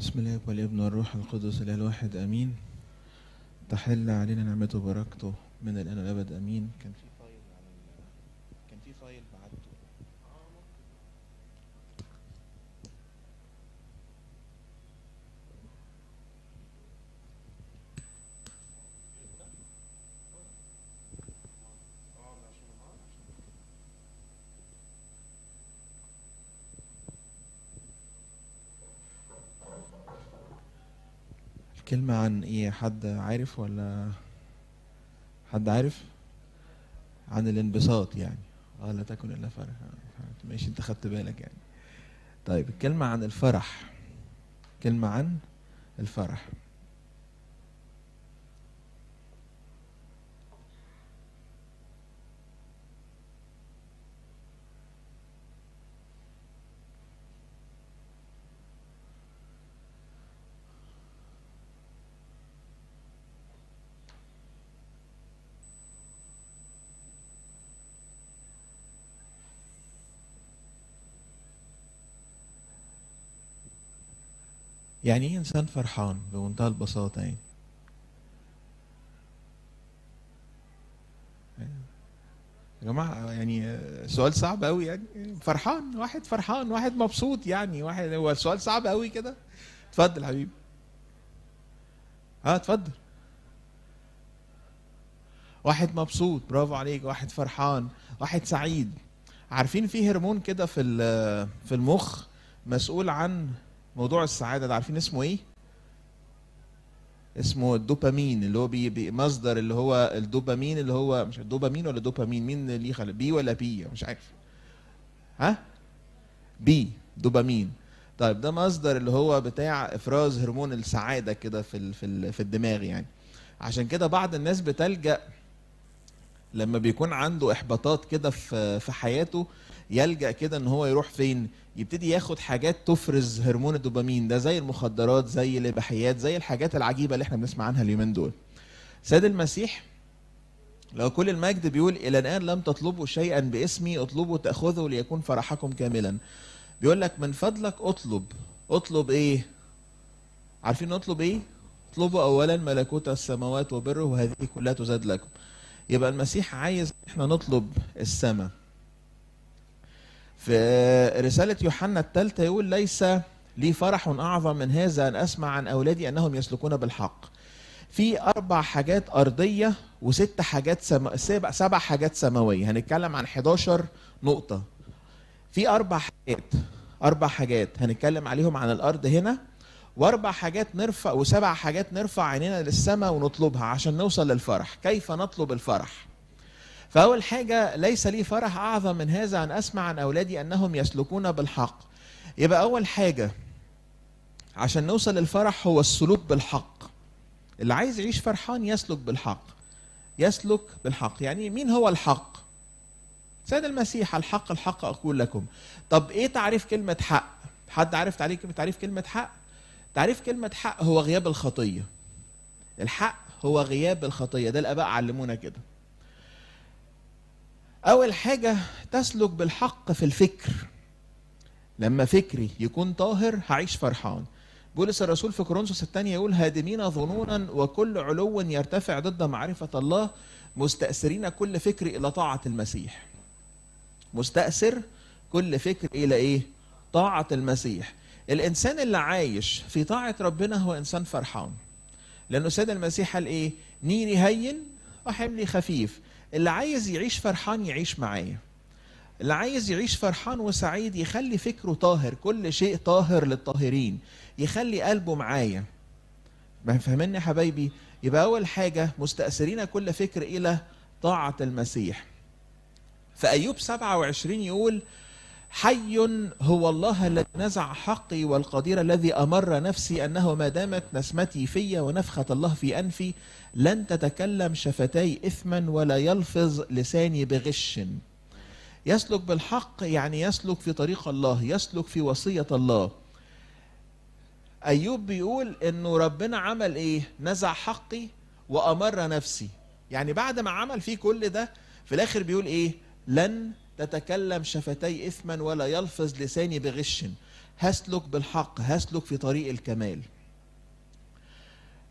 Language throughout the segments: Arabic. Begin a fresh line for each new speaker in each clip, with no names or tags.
بسم الله والابن والروح القدس الواحد امين تحل علينا نعمته وبركته من الان والابد امين كان في فايل كان في فايل كلمة عن ايه حد عارف ولا حد عارف عن الانبساط يعني اه لا تكن الا فرحا ماشي انت خدت بالك يعني طيب الكلمة عن الفرح كلمة عن الفرح يعني ايه انسان فرحان بمنتهى البساطه يعني يا جماعه يعني سؤال صعب قوي يعني فرحان واحد فرحان واحد مبسوط يعني واحد هو سؤال صعب قوي كده اتفضل حبيبي اه اتفضل واحد مبسوط برافو عليك واحد فرحان واحد سعيد عارفين في هرمون كده في في المخ مسؤول عن موضوع السعاده ده عارفين اسمه ايه؟ اسمه الدوبامين اللي هو بي بي مصدر اللي هو الدوبامين اللي هو مش الدوبامين ولا دوبامين مين اللي خلق بي ولا بي مش عارف ها بي دوبامين طيب ده مصدر اللي هو بتاع افراز هرمون السعاده كده في في في الدماغ يعني عشان كده بعض الناس بتلجا لما بيكون عنده احباطات كده في في حياته يلجا كده ان هو يروح فين يبتدي ياخد حاجات تفرز هرمون الدوبامين ده زي المخدرات زي الاباحيات زي الحاجات العجيبه اللي احنا بنسمع عنها اليومين دول سيد المسيح لو كل المجد بيقول الى الان لم تطلبوا شيئا باسمي اطلبوا تاخذوا ليكون فرحكم كاملا بيقول لك من فضلك اطلب اطلب ايه عارفين نطلب ايه اطلبوا اولا ملكوت السماوات وبره وهذه كلها تزاد لكم يبقى المسيح عايز احنا نطلب السماء في رسالة يوحنا الثالثة يقول ليس لي فرح أعظم من هذا أن أسمع عن أولادي أنهم يسلكون بالحق في أربع حاجات أرضية وست حاجات سما... سبع... سبع حاجات سماوية هنتكلم عن 11 نقطة في أربع حاجات أربع حاجات هنتكلم عليهم عن الأرض هنا وأربع حاجات نرفع وسبع حاجات نرفع عينينا للسماء ونطلبها عشان نوصل للفرح كيف نطلب الفرح فأول حاجة ليس لي فرح أعظم من هذا أن أسمع عن أولادي أنهم يسلكون بالحق يبقى أول حاجة عشان نوصل للفرح هو السلوك بالحق اللي عايز يعيش فرحان يسلك بالحق يسلك بالحق يعني مين هو الحق سيد المسيح الحق الحق أقول لكم طب إيه تعريف كلمة حق حد عارف تعريف كلمة حق تعريف كلمة حق هو غياب الخطية الحق هو غياب الخطية ده الآباء علمونا كده أول حاجة تسلك بالحق في الفكر لما فكري يكون طاهر هعيش فرحان بولس الرسول في كورنثوس الثانية يقول هادمين ظنونا وكل علو يرتفع ضد معرفة الله مستأثرين كل فكر إلى طاعة المسيح مستأثر كل فكر إلى إيه؟ طاعة المسيح الإنسان اللي عايش في طاعة ربنا هو إنسان فرحان لأنه السيد المسيح قال إيه؟ نيري هين وحملي خفيف اللي عايز يعيش فرحان يعيش معايا اللي عايز يعيش فرحان وسعيد يخلي فكره طاهر كل شيء طاهر للطاهرين يخلي قلبه معايا ما فهمني يا حبايبي يبقى اول حاجه مستأثرين كل فكر الى طاعه المسيح فايوب 27 يقول حي هو الله الذي نزع حقي والقدير الذي أمر نفسي أنه ما دامت نسمتي في ونفخة الله في أنفي لن تتكلم شفتي إثما ولا يلفظ لساني بغش يسلك بالحق يعني يسلك في طريق الله يسلك في وصية الله أيوب بيقول أنه ربنا عمل إيه نزع حقي وأمر نفسي يعني بعد ما عمل فيه كل ده في الآخر بيقول إيه لن تتكلم شفتي إثما ولا يلفظ لساني بغش هسلك بالحق هسلك في طريق الكمال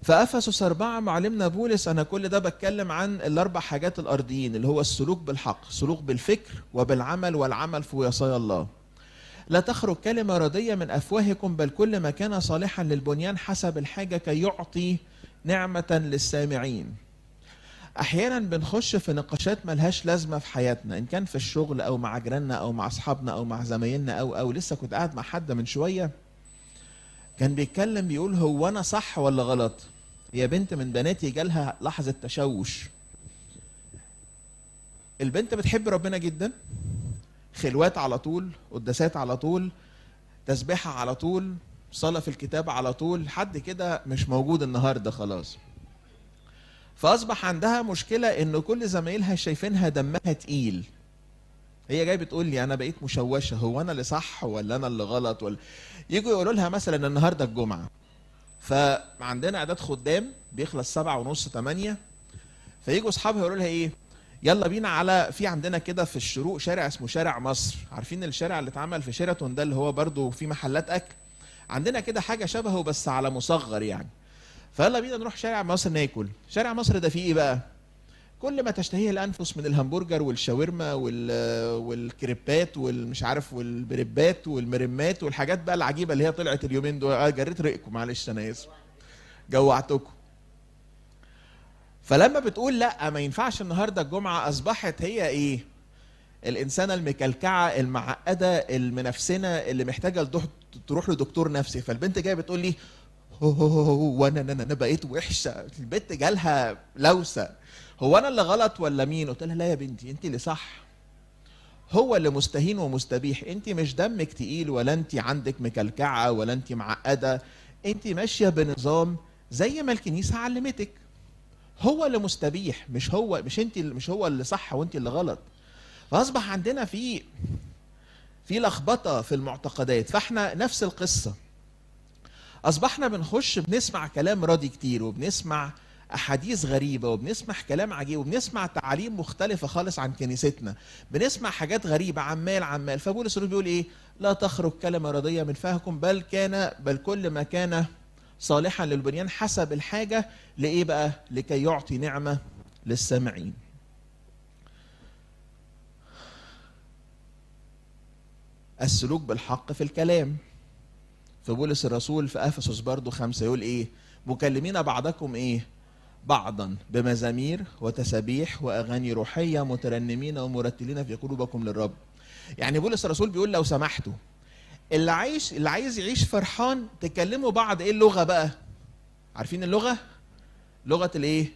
فأفسس أربعة معلمنا بولس أنا كل ده بتكلم عن الأربع حاجات الأرضيين اللي هو السلوك بالحق سلوك بالفكر وبالعمل والعمل في وصايا الله لا تخرج كلمة رضية من أفواهكم بل كل ما كان صالحا للبنيان حسب الحاجة كي يعطي نعمة للسامعين احيانا بنخش في نقاشات ملهاش لازمه في حياتنا ان كان في الشغل او مع جيراننا او مع اصحابنا او مع زمايلنا او او لسه كنت قاعد مع حد من شويه كان بيتكلم بيقول هو انا صح ولا غلط يا بنت من بناتي جالها لحظه تشوش البنت بتحب ربنا جدا خلوات على طول قداسات على طول تسبيحه على طول صلاه في الكتاب على طول حد كده مش موجود النهارده خلاص فاصبح عندها مشكله ان كل زمايلها شايفينها دمها تقيل هي جايه بتقول لي انا بقيت مشوشه هو انا اللي صح ولا انا اللي غلط ولا يجوا يقولوا لها مثلا النهارده الجمعه فعندنا اعداد خدام بيخلص سبعة ونص تمانية فيجوا اصحابها يقولوا لها ايه يلا بينا على في عندنا كده في الشروق شارع اسمه شارع مصر عارفين الشارع اللي اتعمل في شيراتون ده اللي هو برضو فيه محلات اكل عندنا كده حاجه شبهه بس على مصغر يعني فيلا بينا نروح شارع مصر ناكل شارع مصر ده فيه ايه بقى كل ما تشتهيه الانفس من الهمبرجر والشاورما والكريبات والمش عارف والبريبات والمرمات والحاجات بقى العجيبه اللي هي طلعت اليومين دول آه، جريت ريقكم معلش انا اسف جوعتكم فلما بتقول لا ما ينفعش النهارده الجمعه اصبحت هي ايه الانسانه المكلكعه المعقده المنافسنه اللي محتاجه تروح لدكتور نفسي فالبنت جايه بتقول لي هو انا انا انا بقيت وحشه البت جالها لوسه هو انا اللي غلط ولا مين قلت لها لا يا بنتي انت اللي صح هو اللي مستهين ومستبيح انت مش دمك تقيل ولا انت عندك مكلكعه ولا انت معقده انت ماشيه بنظام زي ما الكنيسه علمتك هو اللي مستبيح مش هو مش انت مش هو اللي صح وانت اللي غلط فاصبح عندنا في في لخبطه في المعتقدات فاحنا نفس القصه اصبحنا بنخش بنسمع كلام راضي كتير وبنسمع احاديث غريبه وبنسمع كلام عجيب وبنسمع تعاليم مختلفه خالص عن كنيستنا بنسمع حاجات غريبه عمال عمال فبولس بيقول ايه لا تخرج كلمه راضيه من فهكم بل كان بل كل ما كان صالحا للبنيان حسب الحاجه لايه بقى لكي يعطي نعمه للسامعين السلوك بالحق في الكلام فبولس الرسول في افسس برضه خمسه يقول ايه مكلمين بعضكم ايه بعضا بمزامير وتسابيح واغاني روحيه مترنمين ومرتلين في قلوبكم للرب يعني بولس الرسول بيقول لو سمحتوا اللي عايش اللي عايز يعيش فرحان تكلموا بعض ايه اللغه بقى عارفين اللغه لغه الايه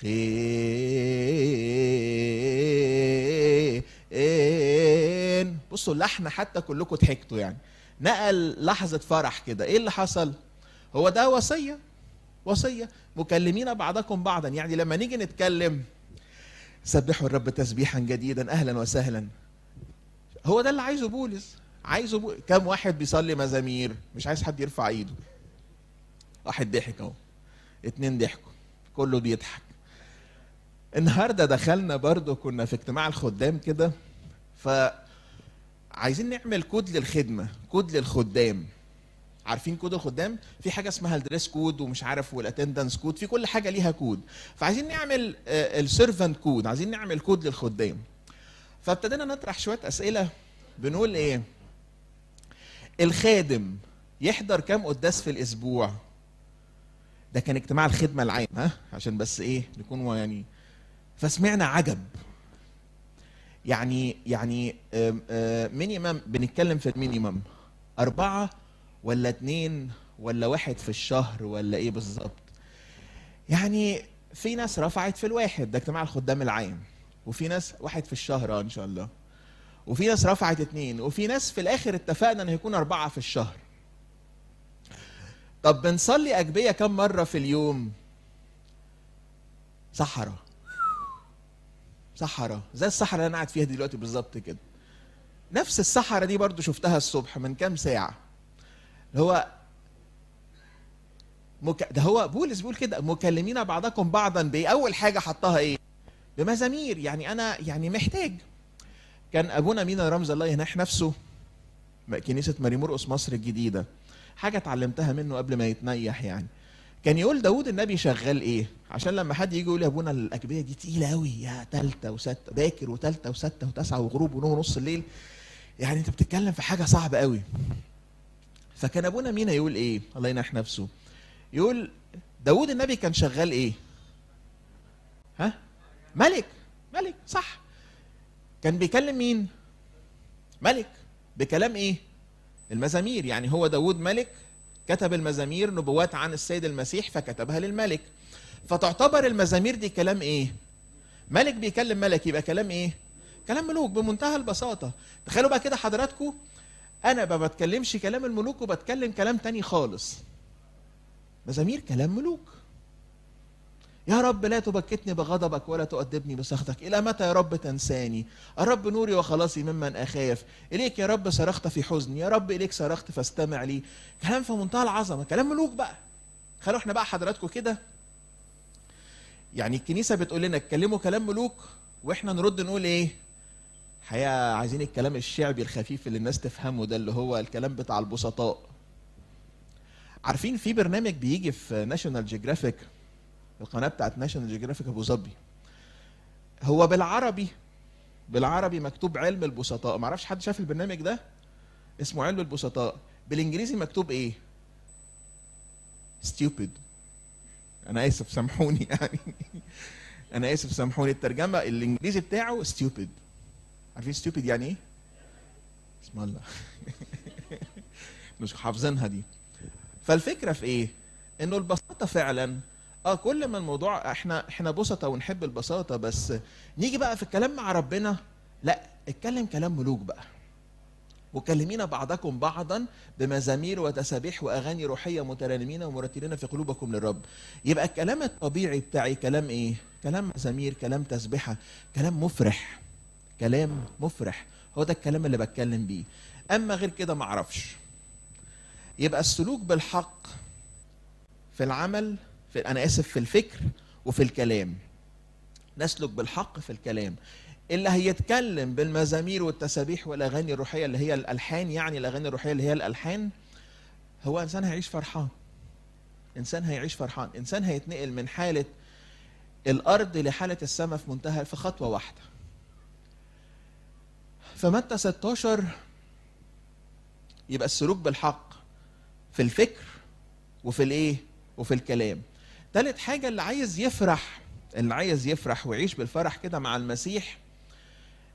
خين بصوا اللحن حتى كلكم ضحكتوا يعني نقل لحظة فرح كده إيه اللي حصل؟ هو ده وصية وصية مكلمين بعضكم بعضا يعني لما نيجي نتكلم سبحوا الرب تسبيحا جديدا أهلا وسهلا هو ده اللي عايزه بولس عايزه بو... كم واحد بيصلي مزامير مش عايز حد يرفع ايده واحد ضحك اهو اتنين ضحكوا كله بيضحك النهارده دخلنا برضو كنا في اجتماع الخدام كده ف عايزين نعمل كود للخدمه كود للخدام عارفين كود الخدام في حاجه اسمها الدريس كود ومش عارف والاتندنس كود في كل حاجه ليها كود فعايزين نعمل آه، السيرفنت كود عايزين نعمل كود للخدام فابتدينا نطرح شويه اسئله بنقول ايه الخادم يحضر كام قداس في الاسبوع ده كان اجتماع الخدمه العام ها عشان بس ايه نكون يعني فسمعنا عجب يعني يعني مينيمم بنتكلم في المينيمم أربعة ولا اتنين ولا واحد في الشهر ولا إيه بالظبط يعني في ناس رفعت في الواحد ده اجتماع الخدام العام وفي ناس واحد في الشهر آه، إن شاء الله وفي ناس رفعت اتنين وفي ناس في الآخر اتفقنا إن هيكون أربعة في الشهر طب بنصلي أجبية كم مرة في اليوم؟ صحراء صحراء زي الصحراء اللي انا قاعد فيها دلوقتي بالظبط كده نفس الصحراء دي برضو شفتها الصبح من كام ساعه اللي هو مك... ده هو بولس بيقول كده مكلمين بعضكم بعضا باول حاجه حطها ايه بمزامير يعني انا يعني محتاج كان ابونا مينا رمز الله ينح نفسه كنيسه مرقص مصر الجديده حاجه اتعلمتها منه قبل ما يتنيح يعني كان يقول داود النبي شغال ايه عشان لما حد يجي يقول يا ابونا الاجبيه دي تقيله قوي يا ثالثه وسته باكر وثالثه وسته وتسعه وغروب ونوم نص الليل يعني انت بتتكلم في حاجه صعبه قوي فكان ابونا مينا يقول ايه الله ينح نفسه يقول داود النبي كان شغال ايه ها ملك ملك صح كان بيكلم مين ملك بكلام ايه المزامير يعني هو داود ملك كتب المزامير نبوات عن السيد المسيح فكتبها للملك فتعتبر المزامير دي كلام ايه ملك بيكلم ملك يبقى كلام ايه كلام ملوك بمنتهى البساطه تخيلوا بقى كده حضراتكم انا ما بتكلمش كلام الملوك وبتكلم كلام تاني خالص مزامير كلام ملوك يا رب لا تبكتني بغضبك ولا تؤدبني بسخطك إلى متى يا رب تنساني يا رب نوري وخلاصي ممن أخاف إليك يا رب صرخت في حزني يا رب إليك صرخت فاستمع لي كلام في منتهى العظمة كلام ملوك بقى خلوا احنا بقى حضراتكم كده يعني الكنيسة بتقول لنا اتكلموا كلام ملوك واحنا نرد نقول ايه حقيقة عايزين الكلام الشعبي الخفيف اللي الناس تفهمه ده اللي هو الكلام بتاع البسطاء عارفين في برنامج بيجي في ناشونال جيوغرافيك القناه بتاعت ناشونال جيوغرافيك ابو ظبي هو بالعربي بالعربي مكتوب علم البسطاء ما اعرفش حد شاف البرنامج ده اسمه علم البسطاء بالانجليزي مكتوب ايه ستيوبد انا اسف سامحوني يعني انا اسف سامحوني الترجمه الانجليزي بتاعه ستيوبد عارفين ستيوبد يعني ايه بسم الله مش حافظينها دي فالفكره في ايه انه البساطه فعلا اه كل ما الموضوع احنا احنا بسطه ونحب البساطه بس نيجي بقى في الكلام مع ربنا لا اتكلم كلام ملوك بقى وكلمينا بعضكم بعضا بمزامير وتسابيح واغاني روحيه مترنمين ومرتلين في قلوبكم للرب يبقى الكلام الطبيعي بتاعي كلام ايه كلام مزامير كلام تسبيحه كلام مفرح كلام مفرح هو ده الكلام اللي بتكلم بيه اما غير كده ما اعرفش يبقى السلوك بالحق في العمل في انا اسف في الفكر وفي الكلام نسلك بالحق في الكلام اللي هيتكلم بالمزامير والتسابيح والاغاني الروحيه اللي هي الالحان يعني الاغاني الروحيه اللي هي الالحان هو انسان هيعيش فرحان انسان هيعيش فرحان انسان هيتنقل من حاله الارض لحاله السماء في منتهى في خطوه واحده فمتى 16 يبقى السلوك بالحق في الفكر وفي الايه وفي الكلام تالت حاجة اللي عايز يفرح اللي عايز يفرح ويعيش بالفرح كده مع المسيح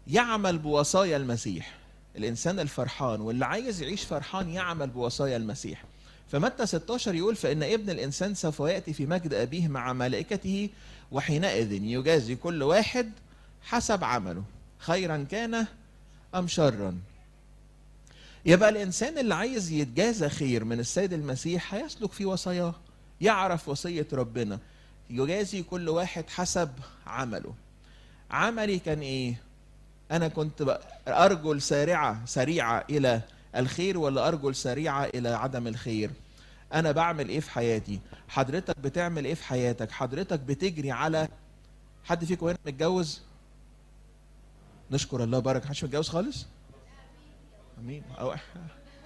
يعمل بوصايا المسيح الإنسان الفرحان واللي عايز يعيش فرحان يعمل بوصايا المسيح فمتى 16 يقول فإن ابن الإنسان سوف يأتي في مجد أبيه مع ملائكته وحينئذ يجازي كل واحد حسب عمله خيرا كان أم شرا يبقى الإنسان اللي عايز يتجازى خير من السيد المسيح هيسلك في وصاياه يعرف وصية ربنا يجازي كل واحد حسب عمله عملي كان ايه انا كنت ارجل سارعة سريعة الى الخير ولا ارجل سريعة الى عدم الخير انا بعمل ايه في حياتي حضرتك بتعمل ايه في حياتك حضرتك بتجري على حد فيكم هنا متجوز نشكر الله بارك حدش متجوز خالص امين او آه،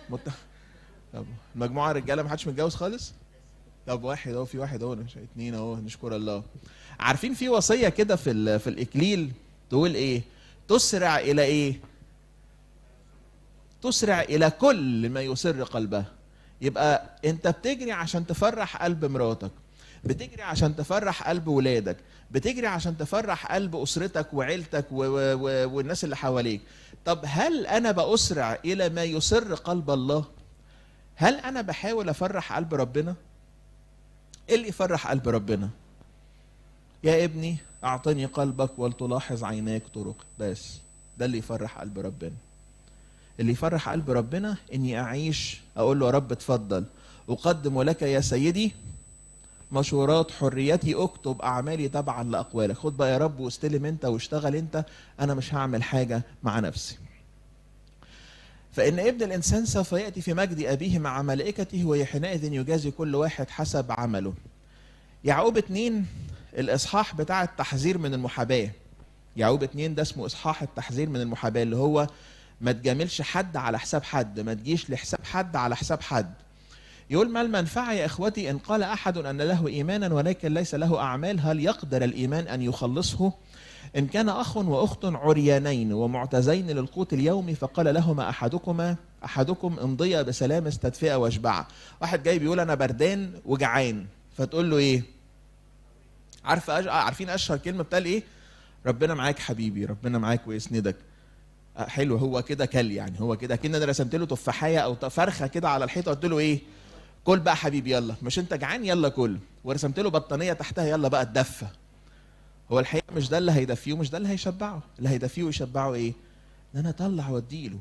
مت... طب مجموعه رجاله حدش متجوز خالص طب واحد اهو في واحد اهو اتنين اهو نشكر الله عارفين في وصيه كده في في الاكليل تقول ايه تسرع الى ايه تسرع الى كل ما يسر قلبه يبقى انت بتجري عشان تفرح قلب مراتك بتجري عشان تفرح قلب ولادك بتجري عشان تفرح قلب اسرتك وعيلتك و... و... والناس اللي حواليك طب هل انا بأسرع الى ما يسر قلب الله هل انا بحاول افرح قلب ربنا ايه اللي يفرح قلب ربنا يا ابني اعطني قلبك ولتلاحظ عيناك طرق بس ده اللي يفرح قلب ربنا اللي يفرح قلب ربنا اني اعيش اقول له يا رب اتفضل اقدم لك يا سيدي مشورات حريتي اكتب اعمالي تبعا لاقوالك خد بقى يا رب واستلم انت واشتغل انت انا مش هعمل حاجه مع نفسي فإن ابن الإنسان سوف يأتي في مجد أبيه مع ملائكته وحينئذ يجازي كل واحد حسب عمله يعقوب اتنين الإصحاح بتاع التحذير من المحاباة يعقوب اتنين ده اسمه إصحاح التحذير من المحاباة اللي هو ما تجاملش حد على حساب حد ما تجيش لحساب حد على حساب حد يقول ما المنفعة يا إخوتي إن قال أحد أن له إيمانا ولكن ليس له أعمال هل يقدر الإيمان أن يخلصه؟ إن كان أخ وأخت عريانين ومعتزين للقوت اليومي فقال لهما أحدكما أحدكم امضيا بسلام استدفئا واشبعا. واحد جاي بيقول أنا بردان وجعان فتقول له إيه عارف أج... آه، عارفين أشهر كلمة بتقال إيه ربنا معاك حبيبي ربنا معاك ويسندك آه، حلو هو كده كل يعني هو كده كنا انا رسمت له تفاحيه او فرخه كده على الحيطه قلت له ايه كل بقى حبيبي يلا مش انت جعان يلا كل ورسمت له بطانيه تحتها يلا بقى اتدفى هو الحقيقه مش ده اللي هيدفيه ومش ده اللي هيشبعه اللي هيدفيه ويشبعه ايه ان انا اطلع واديله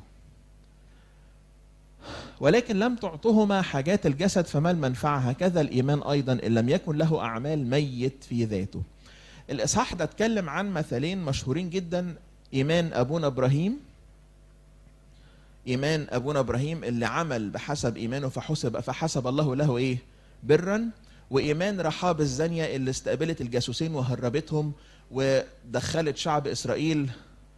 ولكن لم تعطهما حاجات الجسد فما المنفعة هكذا الإيمان أيضا إن لم يكن له أعمال ميت في ذاته الإصحاح ده اتكلم عن مثلين مشهورين جدا إيمان أبونا إبراهيم إيمان أبونا إبراهيم اللي عمل بحسب إيمانه فحسب فحسب الله له إيه برا وايمان رحاب الزانيه اللي استقبلت الجاسوسين وهربتهم ودخلت شعب اسرائيل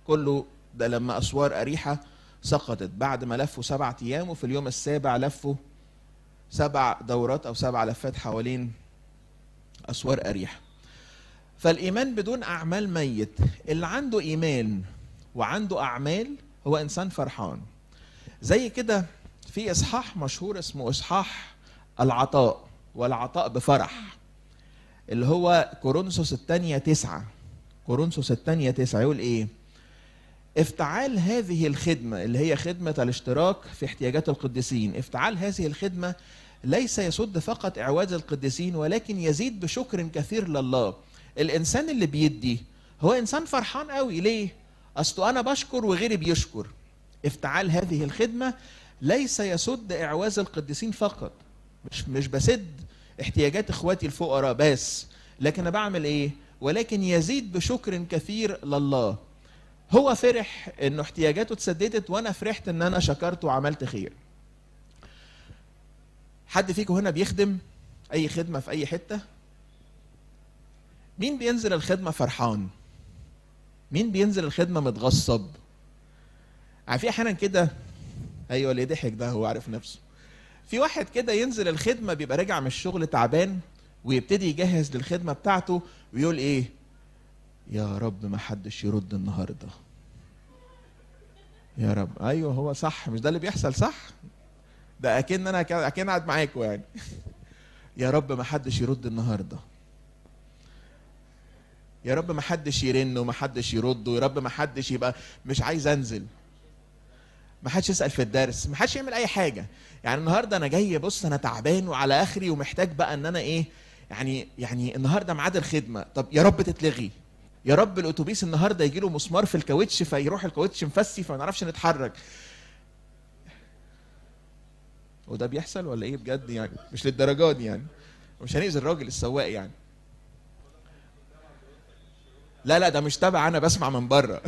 كله ده لما اسوار اريحه سقطت بعد ما لفوا سبعة ايام وفي اليوم السابع لفوا سبع دورات او سبع لفات حوالين اسوار اريحه فالايمان بدون اعمال ميت اللي عنده ايمان وعنده اعمال هو انسان فرحان زي كده في اصحاح مشهور اسمه اصحاح العطاء والعطاء بفرح اللي هو كورنثوس الثانية تسعة كورنثوس الثانية تسعة يقول إيه؟ افتعال هذه الخدمة اللي هي خدمة الاشتراك في احتياجات القديسين افتعال هذه الخدمة ليس يسد فقط إعواز القديسين ولكن يزيد بشكر كثير لله الإنسان اللي بيدي هو إنسان فرحان قوي ليه؟ أصل أنا بشكر وغيري بيشكر افتعال هذه الخدمة ليس يسد إعواز القديسين فقط مش مش بسد احتياجات اخواتي الفقراء بس لكن انا بعمل ايه ولكن يزيد بشكر كثير لله هو فرح انه احتياجاته اتسددت وانا فرحت ان انا شكرت وعملت خير حد فيكم هنا بيخدم اي خدمه في اي حته مين بينزل الخدمه فرحان مين بينزل الخدمه متغصب يعني في احيانا كده ايوه اللي يضحك ده هو عارف نفسه في واحد كده ينزل الخدمه بيبقى راجع من الشغل تعبان ويبتدي يجهز للخدمه بتاعته ويقول ايه يا رب ما حدش يرد النهارده يا رب ايوه هو صح مش ده اللي بيحصل صح ده اكن انا اكن قاعد معاكم يعني يا رب ما حدش يرد النهارده يا رب ما حدش يرن وما حدش يرد ويا رب ما حدش يبقى مش عايز انزل ما حدش يسال في الدرس ما حدش يعمل اي حاجه يعني النهارده انا جاي بص انا تعبان وعلى اخري ومحتاج بقى ان انا ايه يعني يعني النهارده ميعاد الخدمه طب يا رب تتلغي يا رب الاتوبيس النهارده يجي له مسمار في الكاوتش فيروح الكاوتش مفسي فما نعرفش نتحرك وده بيحصل ولا ايه بجد يعني مش للدرجه دي يعني مش هنأذي الراجل السواق يعني لا لا ده مش تبع انا بسمع من بره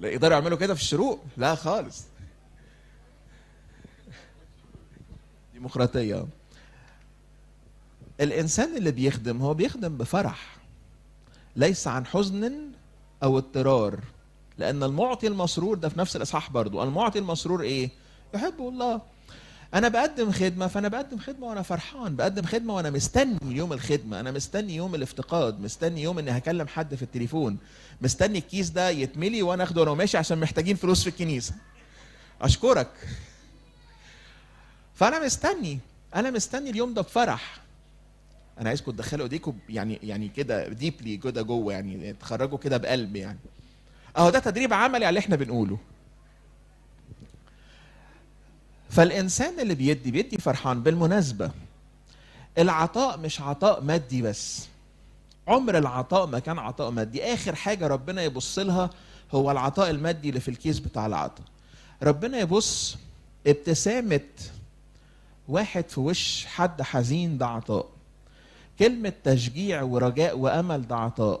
لا يقدروا يعملوا كده في الشروق لا خالص ديمقراطية الإنسان اللي بيخدم هو بيخدم بفرح ليس عن حزن أو اضطرار لأن المعطي المسرور ده في نفس الإصحاح برضو المعطي المسرور إيه؟ يحب الله انا بقدم خدمه فانا بقدم خدمه وانا فرحان بقدم خدمه وانا مستني يوم الخدمه انا مستني يوم الافتقاد مستني يوم اني هكلم حد في التليفون مستني الكيس ده يتملي وانا اخده وانا ماشي عشان محتاجين فلوس في الكنيسه اشكرك فانا مستني انا مستني اليوم ده بفرح انا عايزكم تدخلوا ايديكم يعني يعني كده ديبلي كده جوه يعني تخرجوا كده بقلب يعني اهو ده تدريب عملي على اللي احنا بنقوله فالإنسان اللي بيدي بيدي فرحان بالمناسبة العطاء مش عطاء مادي بس عمر العطاء ما كان عطاء مادي آخر حاجة ربنا يبص لها هو العطاء المادي اللي في الكيس بتاع العطاء ربنا يبص ابتسامة واحد في وش حد حزين ده عطاء كلمة تشجيع ورجاء وأمل ده عطاء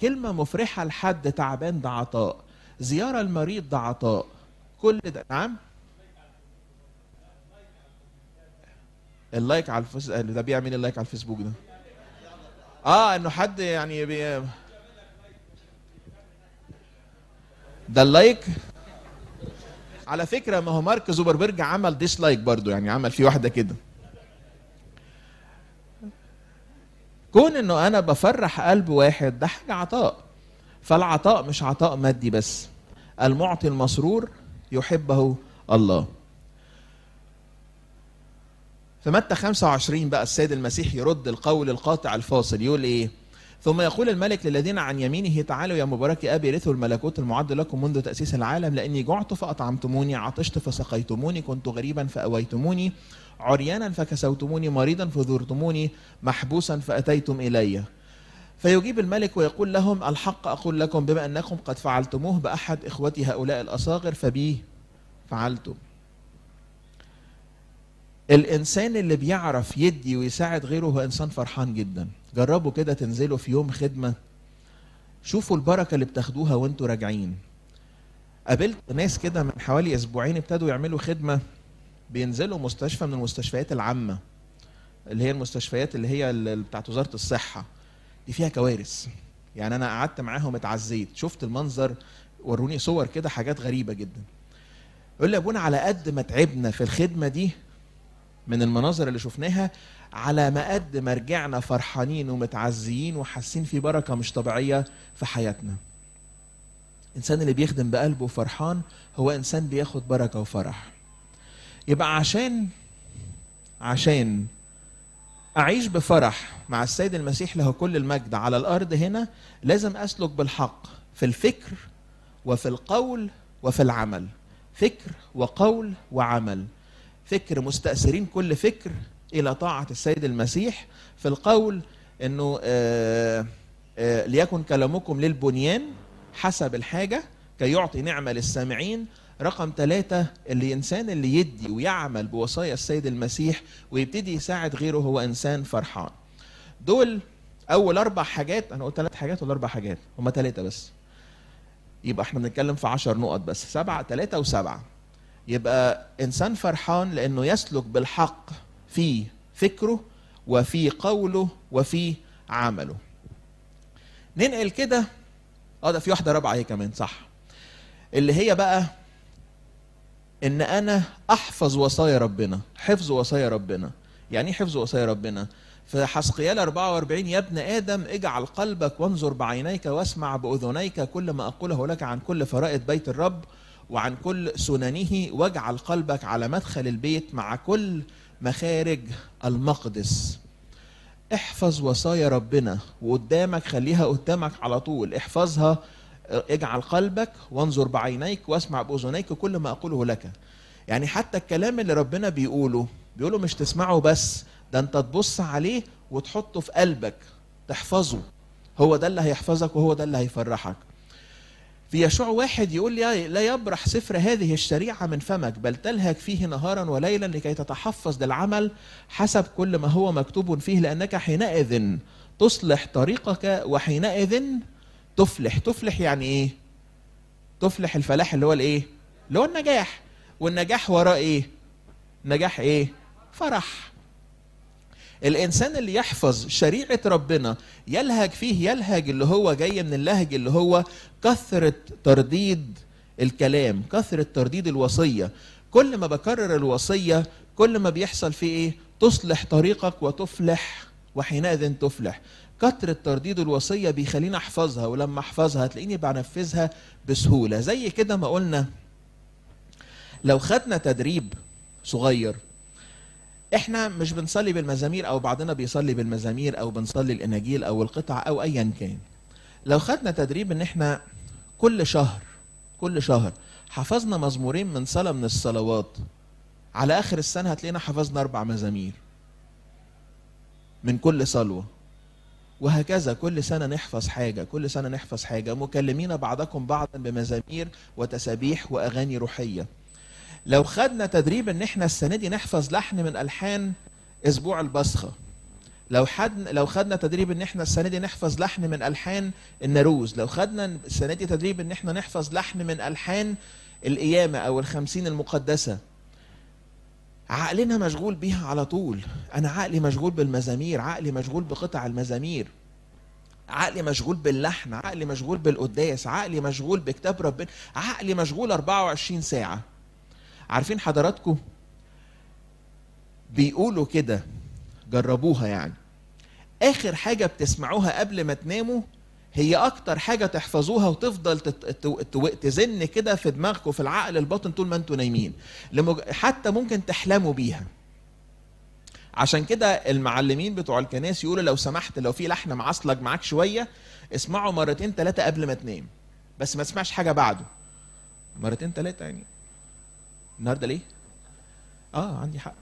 كلمة مفرحة لحد تعبان ده عطاء زيارة المريض ده عطاء كل ده نعم اللايك على الفيس آه، ده بيعمل اللايك على الفيسبوك ده اه انه حد يعني بي... ده اللايك على فكره ما هو مارك زوبربرج عمل ديسلايك برضو يعني عمل فيه واحده كده كون انه انا بفرح قلب واحد ده حاجه عطاء فالعطاء مش عطاء مادي بس المعطي المسرور يحبه الله في متى 25 بقى السيد المسيح يرد القول القاطع الفاصل يقول ايه ثم يقول الملك للذين عن يمينه تعالوا يا مبارك ابي رثوا الملكوت المعد لكم منذ تاسيس العالم لاني جعت فاطعمتموني عطشت فسقيتموني كنت غريبا فاويتموني عريانا فكسوتموني مريضا فزرتموني محبوسا فاتيتم الي فيجيب الملك ويقول لهم الحق اقول لكم بما انكم قد فعلتموه باحد اخوتي هؤلاء الاصاغر فبيه فعلتم الانسان اللي بيعرف يدي ويساعد غيره هو انسان فرحان جدا جربوا كده تنزلوا في يوم خدمه شوفوا البركه اللي بتاخدوها وانتوا راجعين قابلت ناس كده من حوالي اسبوعين ابتدوا يعملوا خدمه بينزلوا مستشفى من المستشفيات العامه اللي هي المستشفيات اللي هي بتاعت وزاره الصحه دي فيها كوارث يعني انا قعدت معاهم اتعزيت شفت المنظر وروني صور كده حاجات غريبه جدا يقول لي ابونا على قد ما تعبنا في الخدمه دي من المناظر اللي شفناها على ما قد ما رجعنا فرحانين ومتعزيين وحاسين في بركه مش طبيعيه في حياتنا. الانسان اللي بيخدم بقلبه فرحان هو انسان بياخد بركه وفرح. يبقى عشان عشان أعيش بفرح مع السيد المسيح له كل المجد على الأرض هنا لازم أسلك بالحق في الفكر وفي القول وفي العمل فكر وقول وعمل فكر مستأثرين كل فكر إلى طاعة السيد المسيح في القول أنه آه، آه، ليكن كلامكم للبنيان حسب الحاجة كي يعطي نعمة للسامعين رقم ثلاثة الإنسان اللي يدي ويعمل بوصايا السيد المسيح ويبتدي يساعد غيره هو إنسان فرحان دول أول أربع حاجات أنا قلت ثلاث حاجات ولا أربع حاجات هما ثلاثة بس يبقى احنا بنتكلم في 10 نقط بس سبعة ثلاثة وسبعة يبقى انسان فرحان لانه يسلك بالحق في فكره وفي قوله وفي عمله ننقل كده اه ده في واحده رابعه هي كمان صح اللي هي بقى ان انا احفظ وصايا ربنا حفظ وصايا ربنا يعني ايه حفظ وصايا ربنا في حسقيال 44 يا ابن ادم اجعل قلبك وانظر بعينيك واسمع باذنيك كل ما اقوله لك عن كل فرائض بيت الرب وعن كل سننه واجعل قلبك على مدخل البيت مع كل مخارج المقدس احفظ وصايا ربنا وقدامك خليها قدامك على طول احفظها اجعل قلبك وانظر بعينيك واسمع باذنيك كل ما اقوله لك يعني حتى الكلام اللي ربنا بيقوله بيقوله مش تسمعه بس ده انت تبص عليه وتحطه في قلبك تحفظه هو ده اللي هيحفظك وهو ده اللي هيفرحك في يشوع واحد يقول لي آه، لا يبرح سفر هذه الشريعة من فمك بل تلهك فيه نهارا وليلا لكي تتحفظ للعمل حسب كل ما هو مكتوب فيه لأنك حينئذ تصلح طريقك وحينئذ تفلح تفلح يعني ايه تفلح الفلاح اللي هو الايه اللي هو النجاح والنجاح وراء ايه نجاح ايه فرح الانسان اللي يحفظ شريعه ربنا يلهج فيه يلهج اللي هو جاي من اللهج اللي هو كثره ترديد الكلام كثره ترديد الوصيه كل ما بكرر الوصيه كل ما بيحصل فيه ايه تصلح طريقك وتفلح وحينئذ تفلح كثرة ترديد الوصية بيخليني أحفظها ولما أحفظها هتلاقيني بنفذها بسهولة زي كده ما قلنا لو خدنا تدريب صغير احنا مش بنصلي بالمزامير او بعضنا بيصلي بالمزامير او بنصلي الاناجيل او القطع او ايا كان لو خدنا تدريب ان احنا كل شهر كل شهر حفظنا مزمورين من صلاه من الصلوات على اخر السنه هتلاقينا حفظنا اربع مزامير من كل صلوه وهكذا كل سنه نحفظ حاجه كل سنه نحفظ حاجه مكلمين بعضكم بعضا بمزامير وتسابيح واغاني روحيه لو خدنا تدريب ان احنا السنه دي نحفظ لحن من الحان اسبوع البصخه لو حد لو خدنا تدريب ان احنا السنه دي نحفظ لحن من الحان الناروز لو خدنا السنه دي تدريب ان احنا نحفظ لحن من الحان القيامه او الخمسين المقدسه عقلنا مشغول بيها على طول انا عقلي مشغول بالمزامير عقلي مشغول بقطع المزامير عقلي مشغول باللحن عقلي مشغول بالقداس عقلي مشغول بكتاب ربنا عقلي مشغول 24 ساعه عارفين حضراتكم بيقولوا كده جربوها يعني اخر حاجه بتسمعوها قبل ما تناموا هي اكتر حاجه تحفظوها وتفضل تزن كده في دماغكم في العقل الباطن طول ما انتوا نايمين لمج... حتى ممكن تحلموا بيها عشان كده المعلمين بتوع الكنائس يقولوا لو سمحت لو في لحن معصلج معاك شويه اسمعه مرتين ثلاثه قبل ما تنام بس ما تسمعش حاجه بعده مرتين ثلاثه يعني النهارده ليه؟ اه عندي حق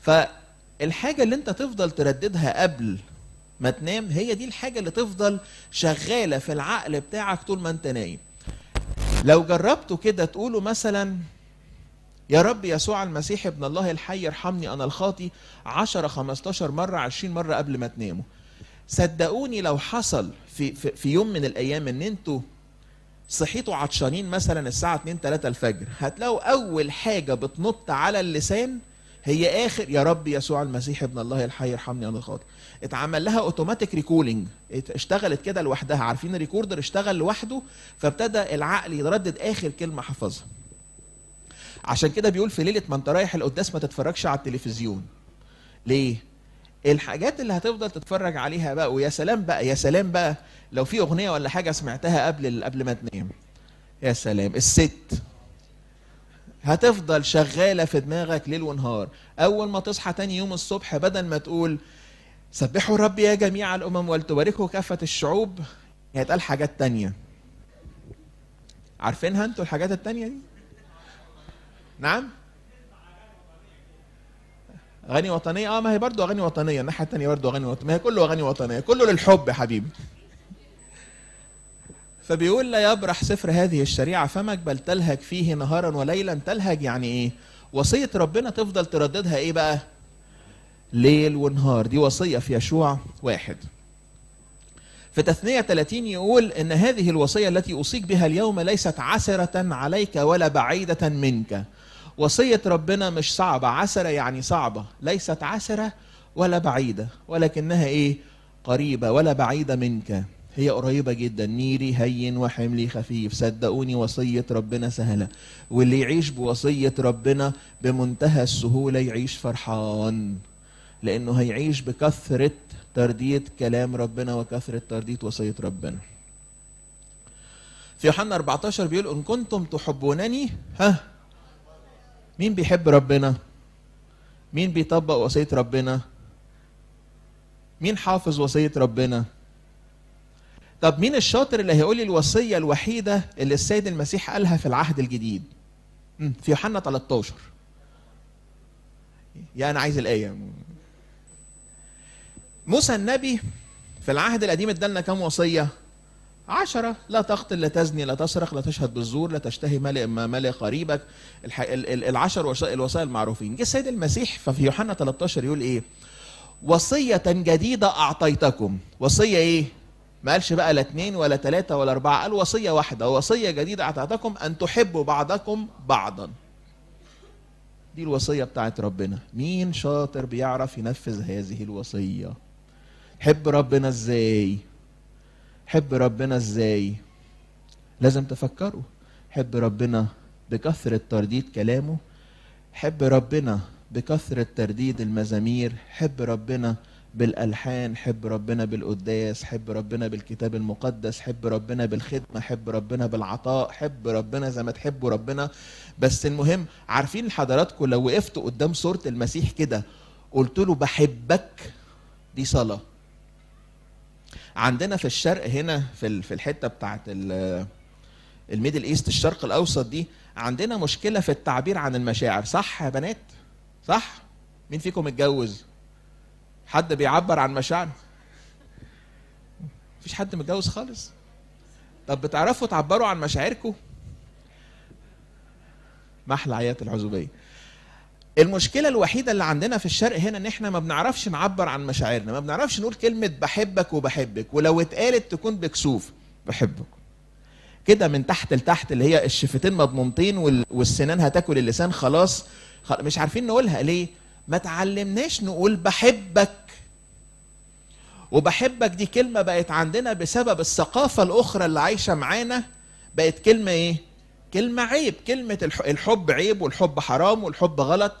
فالحاجه اللي انت تفضل ترددها قبل ما تنام هي دي الحاجه اللي تفضل شغاله في العقل بتاعك طول ما انت نايم لو جربته كده تقوله مثلا يا رب يسوع المسيح ابن الله الحي ارحمني انا الخاطي 10 15 مره 20 مره قبل ما تناموا صدقوني لو حصل في في, في يوم من الايام ان انتوا صحيتوا عطشانين مثلا الساعة 2 3 الفجر هتلاقوا أول حاجة بتنط على اللسان هي آخر يا رب يسوع المسيح ابن الله الحي ارحمني أنا خاطئ اتعمل لها اوتوماتيك ريكولينج اشتغلت كده لوحدها عارفين الريكوردر اشتغل لوحده فابتدى العقل يردد آخر كلمة حفظها عشان كده بيقول في ليلة ما انت رايح القداس ما تتفرجش على التلفزيون ليه؟ الحاجات اللي هتفضل تتفرج عليها بقى ويا سلام بقى يا سلام بقى لو في اغنيه ولا حاجه سمعتها قبل قبل ما تنام يا سلام الست هتفضل شغاله في دماغك ليل ونهار اول ما تصحى تاني يوم الصبح بدل ما تقول سبحوا ربي يا جميع الامم ولتباركوا كافه الشعوب هيتقال حاجات تانية عارفينها انتوا الحاجات التانية دي نعم اغاني وطنيه اه ما هي برضه اغاني وطنيه الناحيه الثانيه برضه اغاني وطنيه ما هي كله اغاني وطنيه كله للحب يا حبيبي فبيقول لا يبرح سفر هذه الشريعه فمك بل تلهج فيه نهارا وليلا تلهج يعني ايه وصيه ربنا تفضل ترددها ايه بقى ليل ونهار دي وصيه في يشوع واحد في تثنية 30 يقول إن هذه الوصية التي أوصيك بها اليوم ليست عسرة عليك ولا بعيدة منك وصية ربنا مش صعبة عسرة يعني صعبة ليست عسرة ولا بعيدة ولكنها إيه قريبة ولا بعيدة منك هي قريبة جدا نيري هين وحملي خفيف صدقوني وصية ربنا سهلة واللي يعيش بوصية ربنا بمنتهى السهولة يعيش فرحان لأنه هيعيش بكثرة ترديد كلام ربنا وكثرة ترديد وصية ربنا في يوحنا 14 بيقول إن كنتم تحبونني ها مين بيحب ربنا مين بيطبق وصية ربنا مين حافظ وصية ربنا طب مين الشاطر اللي هيقول لي الوصية الوحيدة اللي السيد المسيح قالها في العهد الجديد في يوحنا 13 يا أنا عايز الآية موسى النبي في العهد القديم ادالنا كام وصية عشرة لا تقتل لا تزني لا تسرق لا تشهد بالزور لا تشتهي مال ما مال قريبك الح... العشر وسائل الوصايا المعروفين جه السيد المسيح ففي يوحنا 13 يقول ايه وصية جديدة أعطيتكم وصية ايه ما قالش بقى لا اثنين ولا ثلاثة ولا أربعة قال وصية واحدة وصية جديدة أعطيتكم أن تحبوا بعضكم بعضا دي الوصية بتاعت ربنا مين شاطر بيعرف ينفذ هذه الوصية حب ربنا ازاي حب ربنا ازاي لازم تفكروا حب ربنا بكثرة ترديد كلامه حب ربنا بكثرة ترديد المزامير حب ربنا بالألحان حب ربنا بالقداس حب ربنا بالكتاب المقدس حب ربنا بالخدمة حب ربنا بالعطاء حب ربنا زي ما تحبوا ربنا بس المهم عارفين حضراتكم لو وقفتوا قدام صورة المسيح كده قلت له بحبك دي صلاة عندنا في الشرق هنا في في الحته بتاعت الميدل ايست الشرق الاوسط دي عندنا مشكله في التعبير عن المشاعر صح يا بنات صح مين فيكم متجوز حد بيعبر عن مشاعره مفيش حد متجوز خالص طب بتعرفوا تعبروا عن مشاعركم ما احلى عيات العزوبيه المشكلة الوحيدة اللي عندنا في الشرق هنا ان احنا ما بنعرفش نعبر عن مشاعرنا ما بنعرفش نقول كلمة بحبك وبحبك ولو اتقالت تكون بكسوف بحبك كده من تحت لتحت اللي هي الشفتين مضمومتين والسنان هتاكل اللسان خلاص مش عارفين نقولها ليه ما تعلمناش نقول بحبك وبحبك دي كلمة بقت عندنا بسبب الثقافة الأخرى اللي عايشة معانا بقت كلمة إيه؟ كلمة عيب كلمة الحب عيب والحب حرام والحب غلط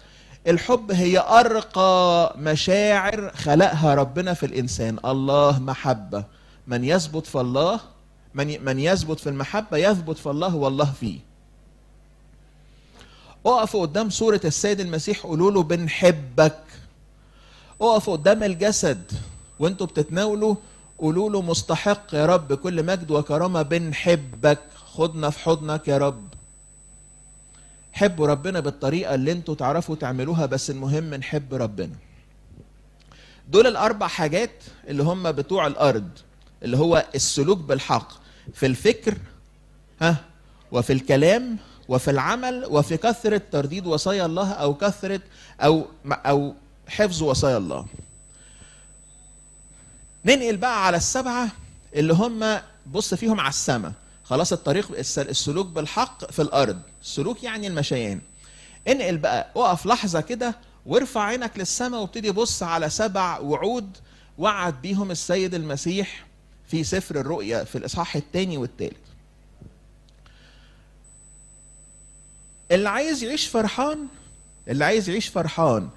الحب هي ارقى مشاعر خلقها ربنا في الانسان الله محبه من يثبت في الله من من يثبت في المحبه يثبت في الله والله فيه اقفوا قدام صوره السيد المسيح قولوا له بنحبك اقفوا قدام الجسد وانتوا بتتناولوا قولوا له مستحق يا رب كل مجد وكرامه بنحبك خدنا في حضنك يا رب حبوا ربنا بالطريقة اللي انتوا تعرفوا تعملوها بس المهم نحب ربنا دول الأربع حاجات اللي هم بتوع الأرض اللي هو السلوك بالحق في الفكر ها وفي الكلام وفي العمل وفي كثرة ترديد وصايا الله أو كثرة أو أو حفظ وصايا الله. ننقل بقى على السبعة اللي هم بص فيهم على السماء خلاص الطريق السلوك بالحق في الأرض سلوك يعني المشيان انقل بقى اقف لحظة كده وارفع عينك للسماء وابتدي بص على سبع وعود وعد بيهم السيد المسيح في سفر الرؤيا في الإصحاح الثاني والثالث اللي عايز يعيش فرحان اللي عايز يعيش فرحان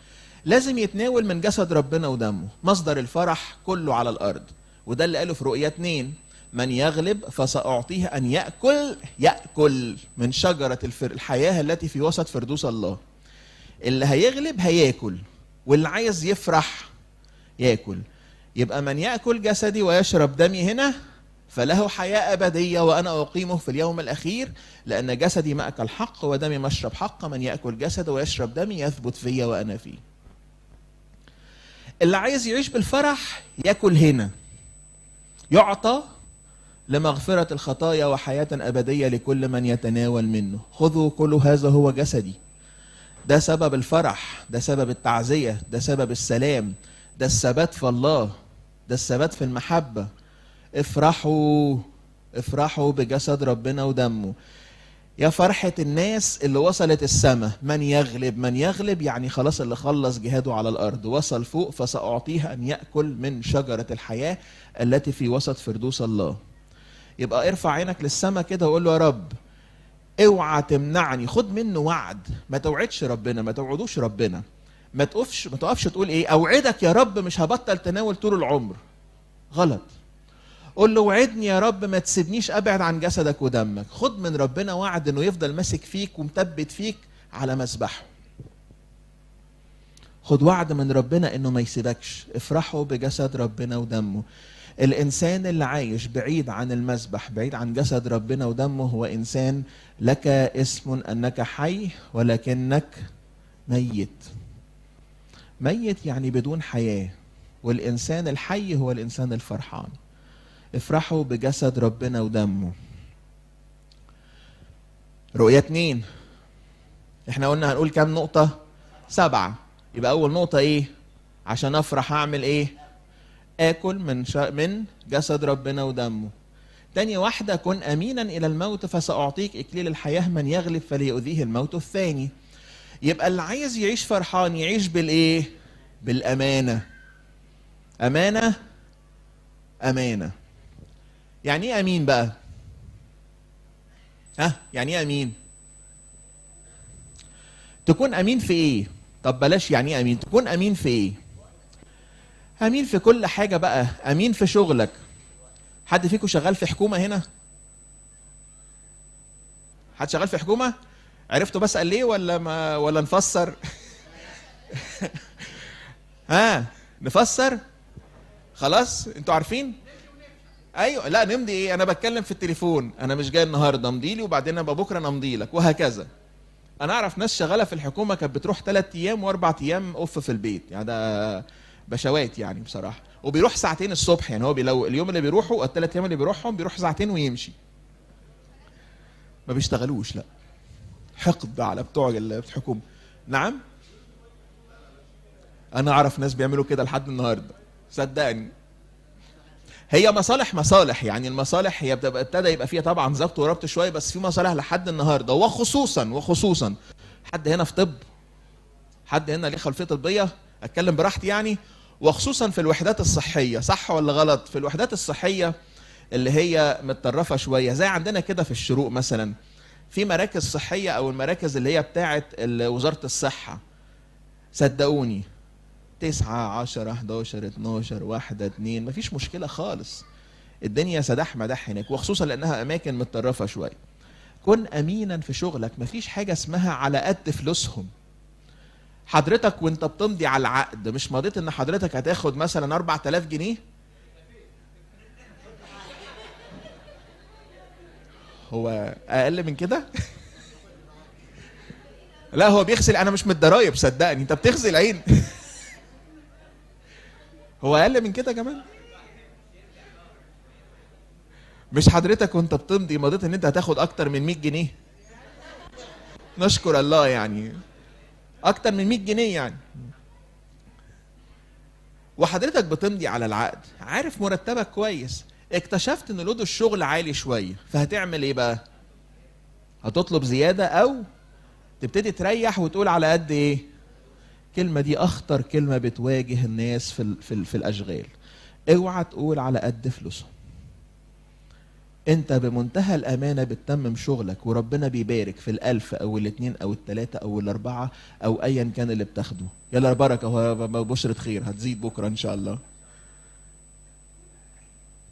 لازم يتناول من جسد ربنا ودمه مصدر الفرح كله على الأرض وده اللي قاله في رؤيا 2 من يغلب فسأعطيه أن يأكل يأكل من شجرة الحياة التي في وسط فردوس الله اللي هيغلب هياكل واللي عايز يفرح ياكل يبقى من يأكل جسدي ويشرب دمي هنا فله حياة أبدية وأنا أقيمه في اليوم الأخير لأن جسدي مأكل حق ودمي مشرب حق من يأكل جسد ويشرب دمي يثبت فيا وأنا فيه اللي عايز يعيش بالفرح ياكل هنا يعطى لمغفرة الخطايا وحياة أبدية لكل من يتناول منه خذوا كل هذا هو جسدي ده سبب الفرح ده سبب التعزية ده سبب السلام ده الثبات في الله ده الثبات في المحبة افرحوا افرحوا بجسد ربنا ودمه يا فرحة الناس اللي وصلت السماء من يغلب من يغلب يعني خلاص اللي خلص جهاده على الأرض وصل فوق فسأعطيه أن يأكل من شجرة الحياة التي في وسط فردوس الله يبقى ارفع عينك للسماء كده وقول له يا رب اوعى تمنعني خد منه وعد ما توعدش ربنا ما توعدوش ربنا ما تقفش ما تقفش تقول ايه اوعدك يا رب مش هبطل تناول طول العمر غلط قول له وعدني يا رب ما تسيبنيش ابعد عن جسدك ودمك خد من ربنا وعد انه يفضل ماسك فيك ومثبت فيك على مسبحه خد وعد من ربنا انه ما يسيبكش افرحوا بجسد ربنا ودمه الانسان اللي عايش بعيد عن المذبح بعيد عن جسد ربنا ودمه هو انسان لك اسم انك حي ولكنك ميت ميت يعني بدون حياه والانسان الحي هو الانسان الفرحان افرحوا بجسد ربنا ودمه رؤية اتنين احنا قلنا هنقول كام نقطة سبعة يبقى اول نقطة ايه عشان افرح اعمل ايه اكل من من جسد ربنا ودمه تاني واحدة كن أمينا إلى الموت فسأعطيك إكليل الحياة من يغلب فليؤذيه الموت الثاني يبقى اللي عايز يعيش فرحان يعيش بالإيه؟ بالأمانة أمانة أمانة يعني إيه أمين بقى؟ ها؟ يعني إيه أمين؟ تكون أمين في إيه؟ طب بلاش يعني إيه أمين؟ تكون أمين في إيه؟ امين في كل حاجه بقى امين في شغلك حد فيكم شغال في حكومه هنا حد شغال في حكومه عرفتوا بسال ليه ولا ما ولا نفسر ها نفسر خلاص انتوا عارفين ايوه لا نمضي ايه انا بتكلم في التليفون انا مش جاي النهارده امضي لي وبعدين ابقى بكره انا امضي لك وهكذا انا اعرف ناس شغاله في الحكومه كانت بتروح ثلاث ايام واربع ايام اوف في البيت يعني ده بشوات يعني بصراحه وبيروح ساعتين الصبح يعني هو لو اليوم اللي بيروحه الثلاث ايام اللي بيروحهم بيروح ساعتين ويمشي ما بيشتغلوش لا حقد على بتوع الحكومه نعم انا اعرف ناس بيعملوا كده لحد النهارده صدقني هي مصالح مصالح يعني المصالح هي بتبقى ابتدى يبقى فيها طبعا ظبط وربط شويه بس في مصالح لحد النهارده وخصوصا وخصوصا حد هنا في طب حد هنا ليه خلفيه طبيه اتكلم براحتي يعني وخصوصا في الوحدات الصحيه صح ولا غلط في الوحدات الصحيه اللي هي متطرفه شويه زي عندنا كده في الشروق مثلا في مراكز صحيه او المراكز اللي هي بتاعه وزاره الصحه صدقوني 9 10 11 12 1 2 مفيش مشكله خالص الدنيا سداح مداح هناك وخصوصا لانها اماكن متطرفه شويه كن امينا في شغلك مفيش حاجه اسمها على قد فلوسهم حضرتك وانت بتمضي على العقد مش مضيت ان حضرتك هتاخد مثلا 4000 جنيه هو اقل من كده لا هو بيغسل انا مش من الضرايب صدقني انت بتغسل عين هو اقل من كده كمان مش حضرتك وانت بتمضي مضيت ان انت هتاخد اكتر من 100 جنيه نشكر الله يعني اكتر من 100 جنيه يعني وحضرتك بتمضي على العقد عارف مرتبك كويس اكتشفت ان لود الشغل عالي شويه فهتعمل ايه بقى هتطلب زياده او تبتدي تريح وتقول على قد ايه الكلمه دي اخطر كلمه بتواجه الناس في ال في, ال في الاشغال اوعى تقول على قد فلوسهم انت بمنتهى الامانه بتتمم شغلك وربنا بيبارك في الالف او الاثنين او الثلاثه او الاربعه او ايا كان اللي بتاخده يلا بركه اهو بشره خير هتزيد بكره ان شاء الله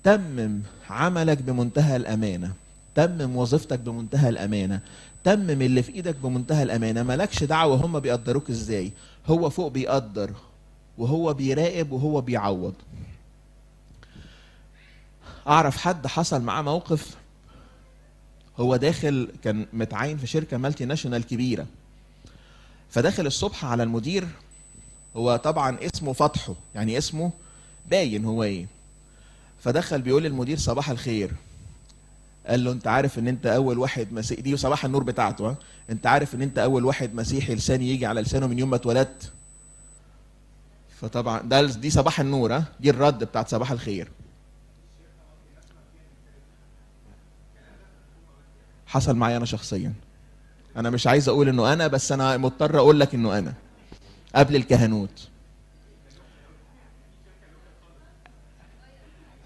تمم عملك بمنتهى الامانه تمم وظيفتك بمنتهى الامانه تمم اللي في ايدك بمنتهى الامانه مالكش دعوه هم بيقدروك ازاي هو فوق بيقدر وهو بيراقب وهو بيعوض اعرف حد حصل معاه موقف هو داخل كان متعين في شركه مالتي ناشونال كبيره فداخل الصبح على المدير هو طبعا اسمه فتحه يعني اسمه باين هو ايه فدخل بيقول للمدير صباح الخير قال له انت عارف ان انت اول واحد مسيحي دي صباح النور بتاعته ها انت عارف ان انت اول واحد مسيحي لساني يجي على لسانه من يوم ما اتولدت فطبعا ده دي صباح النور ها دي الرد بتاعت صباح الخير حصل معايا انا شخصيا انا مش عايز اقول انه انا بس انا مضطر اقول لك انه انا قبل الكهنوت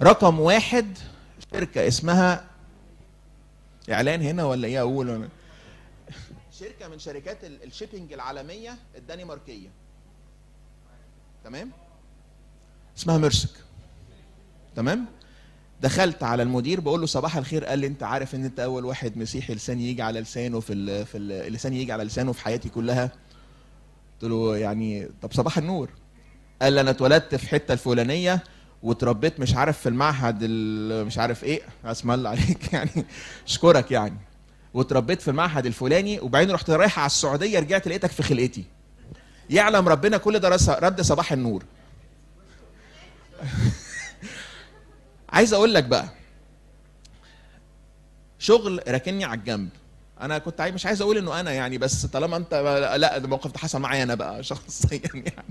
رقم واحد شركه اسمها اعلان هنا ولا ايه اقول أنا؟ شركه من شركات الشيبنج العالميه الدنماركيه تمام اسمها ميرسك تمام دخلت على المدير بقول له صباح الخير قال لي انت عارف ان انت اول واحد مسيحي لسان يجي على لسانه في ال في ال لسان يجي على لسانه في حياتي كلها قلت له يعني طب صباح النور قال لي انا اتولدت في حته الفلانيه وتربيت مش عارف في المعهد مش عارف ايه اسم الله عليك يعني اشكرك يعني وتربيت في المعهد الفلاني وبعدين رحت رايح على السعوديه رجعت لقيتك في خلقتي يعلم ربنا كل ده رد صباح النور عايز اقول لك بقى شغل راكني على الجنب انا كنت عايز مش عايز اقول انه انا يعني بس طالما انت لا ده موقف ده حصل معايا انا بقى شخصيا يعني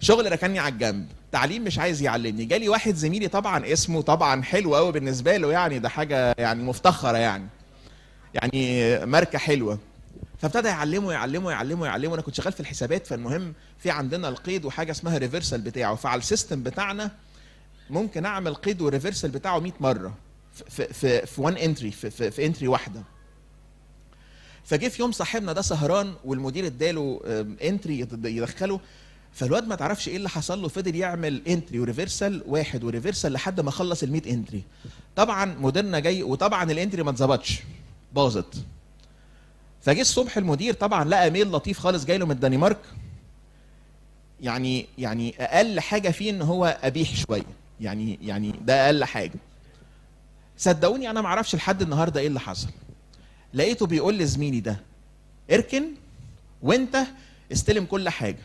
شغل ركني على الجنب تعليم مش عايز يعلمني جالي واحد زميلي طبعا اسمه طبعا حلو قوي بالنسبه له يعني ده حاجه يعني مفتخره يعني يعني ماركه حلوه فابتدى يعلمه يعلمه يعلمه يعلمه انا كنت شغال في الحسابات فالمهم في عندنا القيد وحاجه اسمها ريفرسال بتاعه فعلى السيستم بتاعنا ممكن اعمل قيد وريفرسال بتاعه 100 مره في في في وان انتري في, في, في انتري واحده فجه في يوم صاحبنا ده سهران والمدير اداله انتري يدخله فالواد ما تعرفش ايه اللي حصل له فضل يعمل انتري وريفرسال واحد وريفرسال لحد ما خلص ال 100 انتري طبعا مديرنا جاي وطبعا الانتري ما اتظبطش باظت فجه الصبح المدير طبعا لقى ميل لطيف خالص جاي له من الدنمارك يعني يعني اقل حاجه فيه ان هو ابيح شويه يعني يعني ده اقل حاجه صدقوني انا ما اعرفش لحد النهارده ايه اللي حصل لقيته بيقول لزميلي ده اركن وانت استلم كل حاجه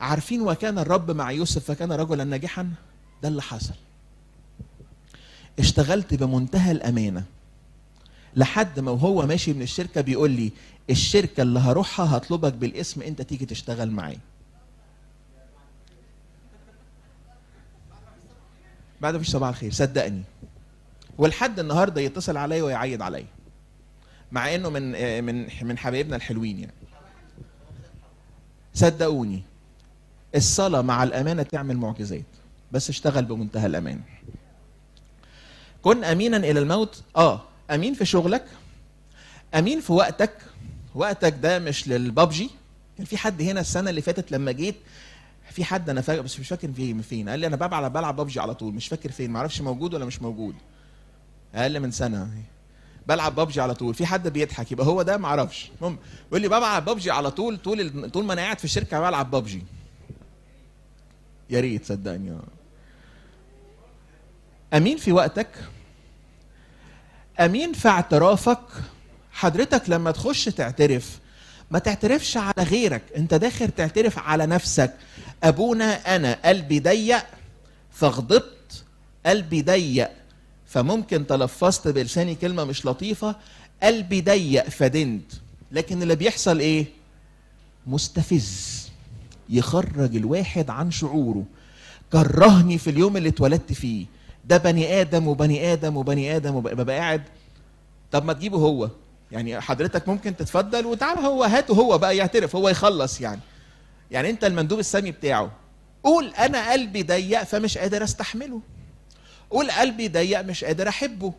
عارفين وكان الرب مع يوسف فكان رجلا ناجحا ده اللي حصل اشتغلت بمنتهى الامانه لحد ما وهو ماشي من الشركه بيقول لي الشركه اللي هروحها هطلبك بالاسم انت تيجي تشتغل معايا بعد ما فيش صباح الخير صدقني ولحد النهارده يتصل عليا ويعيد عليا مع انه من من من حبايبنا الحلوين يعني صدقوني الصلاة مع الأمانة تعمل معجزات بس اشتغل بمنتهى الأمانة كن أمينا إلى الموت آه أمين في شغلك أمين في وقتك وقتك ده مش للبابجي كان في حد هنا السنة اللي فاتت لما جيت في حد انا فاكر بس مش فاكر فين فين قال لي انا بلعب بلعب ببجي على طول مش فاكر فين معرفش موجود ولا مش موجود اقل من سنه بلعب ببجي على طول في حد بيضحك يبقى هو ده معرفش المهم بيقول لي بلعب ببجي على طول طول طول ما انا قاعد في الشركه بلعب ببجي يا ريت صدقني امين في وقتك امين في اعترافك حضرتك لما تخش تعترف ما تعترفش على غيرك انت داخل تعترف على نفسك ابونا انا قلبي ضيق فغضبت قلبي ضيق فممكن تلفظت بلساني كلمه مش لطيفه قلبي ضيق فدنت لكن اللي بيحصل ايه مستفز يخرج الواحد عن شعوره كرهني في اليوم اللي اتولدت فيه ده بني ادم وبني ادم وبني ادم وببقى قاعد طب ما تجيبه هو يعني حضرتك ممكن تتفضل وتعال هو هاته هو بقى يعترف هو يخلص يعني يعني انت المندوب السامي بتاعه قول انا قلبي ضيق فمش قادر استحمله قول قلبي ضيق مش قادر احبه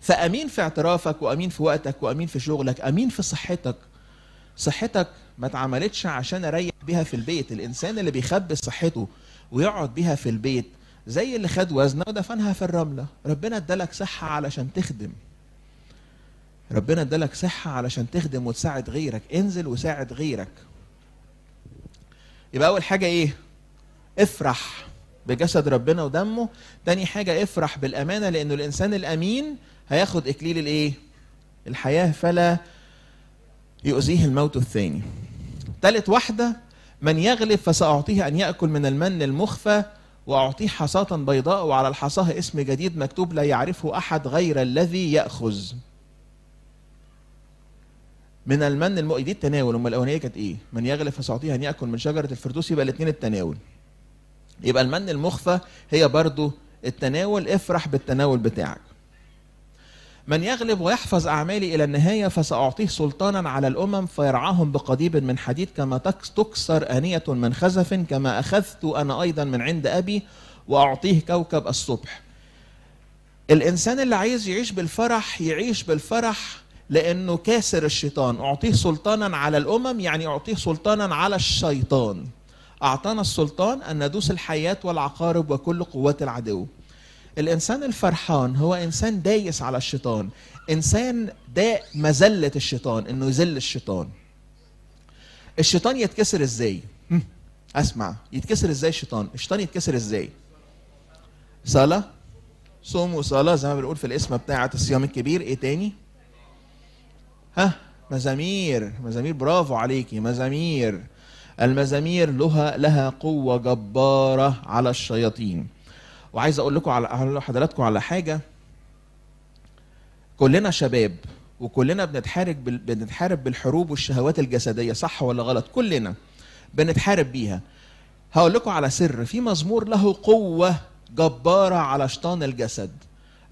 فامين في اعترافك وامين في وقتك وامين في شغلك امين في صحتك صحتك ما اتعملتش عشان اريح بيها في البيت الانسان اللي بيخبي صحته ويقعد بيها في البيت زي اللي خد وزنه ودفنها في الرمله ربنا ادالك صحه علشان تخدم ربنا ادالك صحه علشان تخدم وتساعد غيرك انزل وساعد غيرك يبقى اول حاجه ايه افرح بجسد ربنا ودمه تاني حاجه افرح بالامانه لانه الانسان الامين هياخد اكليل الايه الحياه فلا يؤذيه الموت الثاني تالت واحده من يغلب فساعطيه ان ياكل من المن المخفى واعطيه حصاه بيضاء وعلى الحصاه اسم جديد مكتوب لا يعرفه احد غير الذي ياخذ من المن المؤيد دي التناول امال الاولانيه كانت ايه؟ من يغلف فساعطيه ان ياكل من شجره الفردوس يبقى الاثنين التناول. يبقى المن المخفى هي برضو التناول افرح بالتناول بتاعك. من يغلب ويحفظ اعمالي الى النهايه فساعطيه سلطانا على الامم فيرعاهم بقضيب من حديد كما تكسر انيه من خزف كما اخذت انا ايضا من عند ابي واعطيه كوكب الصبح. الانسان اللي عايز يعيش بالفرح يعيش بالفرح لأنه كاسر الشيطان أعطيه سلطانا على الأمم يعني أعطيه سلطانا على الشيطان أعطانا السلطان أن ندوس الحياة والعقارب وكل قوات العدو الإنسان الفرحان هو إنسان دايس على الشيطان إنسان داء مزلة الشيطان إنه يذل الشيطان الشيطان يتكسر إزاي؟ أسمع يتكسر إزاي الشيطان؟ الشيطان يتكسر إزاي؟ صلاة صوم وصلاة زي ما بنقول في الاسم بتاعة الصيام الكبير إيه تاني؟ ها مزامير مزامير برافو عليكي مزامير المزامير لها لها قوة جبارة على الشياطين وعايز اقول لكم على حضراتكم على حاجة كلنا شباب وكلنا بنتحارب بنتحارب بالحروب والشهوات الجسدية صح ولا غلط كلنا بنتحارب بيها هقول لكم على سر في مزمور له قوة جبارة على شيطان الجسد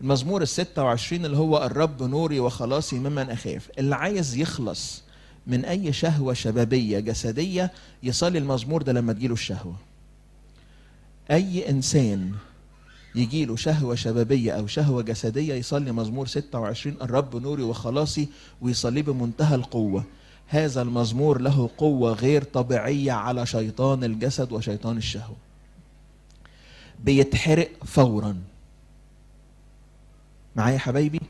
المزمور ال 26 اللي هو الرب نوري وخلاصي ممن اخاف اللي عايز يخلص من اي شهوه شبابيه جسديه يصلي المزمور ده لما تجيله الشهوه اي انسان يجيله شهوه شبابيه او شهوه جسديه يصلي مزمور 26 الرب نوري وخلاصي ويصلي بمنتهى القوه هذا المزمور له قوه غير طبيعيه على شيطان الجسد وشيطان الشهوه بيتحرق فورا معايا حبايبي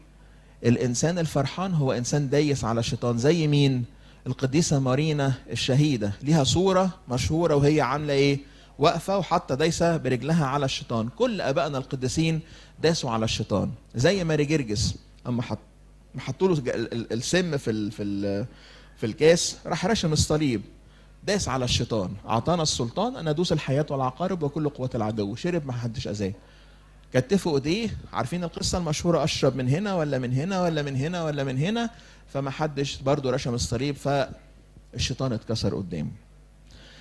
الانسان الفرحان هو انسان دايس على الشيطان زي مين القديسه مارينا الشهيده ليها صوره مشهوره وهي عامله ايه واقفه وحتى دايسه برجلها على الشيطان كل ابائنا القديسين داسوا على الشيطان زي ماري جرجس اما حط حطوا له السم في ال في ال في الكاس راح رشم الصليب داس على الشيطان اعطانا السلطان ان ادوس الحياه والعقارب وكل قوه العدو شرب ما حدش اذاه كتفوا ايديه عارفين القصه المشهوره اشرب من هنا ولا من هنا ولا من هنا ولا من هنا فما حدش برضه رشم الصليب فالشيطان اتكسر قدامه.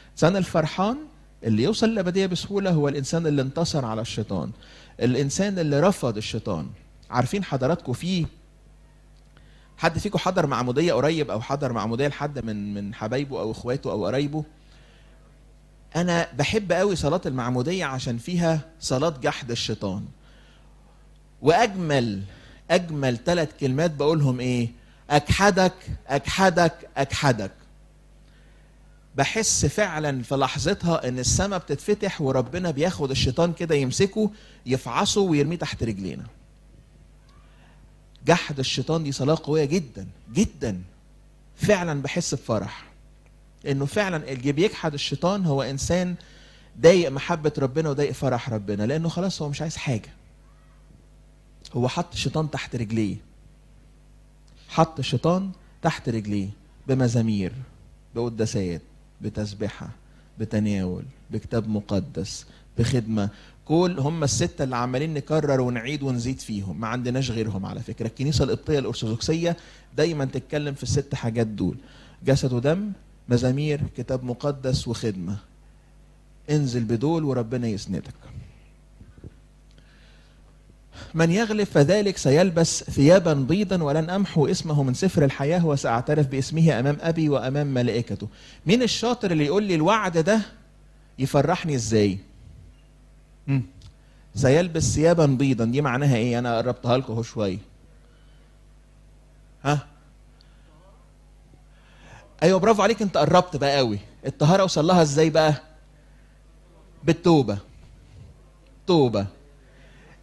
الانسان الفرحان اللي يوصل للابديه بسهوله هو الانسان اللي انتصر على الشيطان. الانسان اللي رفض الشيطان. عارفين حضراتكم في حد فيكم حضر معموديه قريب او حضر معموديه لحد من من حبايبه او اخواته او قرايبه؟ انا بحب قوي صلاه المعموديه عشان فيها صلاه جحد الشيطان واجمل اجمل ثلاث كلمات بقولهم ايه اجحدك اجحدك اجحدك بحس فعلا في لحظتها ان السماء بتتفتح وربنا بياخد الشيطان كده يمسكه يفعصه ويرميه تحت رجلينا جحد الشيطان دي صلاه قويه جدا جدا فعلا بحس بفرح انه فعلا اللي بيجحد الشيطان هو انسان ضايق محبه ربنا وضايق فرح ربنا لانه خلاص هو مش عايز حاجه هو حط الشيطان تحت رجليه حط الشيطان تحت رجليه بمزامير بقداسات بتسبحه بتناول بكتاب مقدس بخدمه كل هم السته اللي عمالين نكرر ونعيد ونزيد فيهم ما عندناش غيرهم على فكره الكنيسه القبطيه الارثوذكسيه دايما تتكلم في الست حاجات دول جسد ودم مزامير كتاب مقدس وخدمة انزل بدول وربنا يسندك من يغلب فذلك سيلبس ثيابا بيضا ولن امحو اسمه من سفر الحياه وساعترف باسمه امام ابي وامام ملائكته. مين الشاطر اللي يقول لي الوعد ده يفرحني ازاي؟ سيلبس ثيابا بيضا دي معناها ايه؟ انا قربتها لكم اهو شويه. ها؟ ايوه برافو عليك انت قربت بقى قوي الطهاره وصل لها ازاي بقى بالتوبه توبه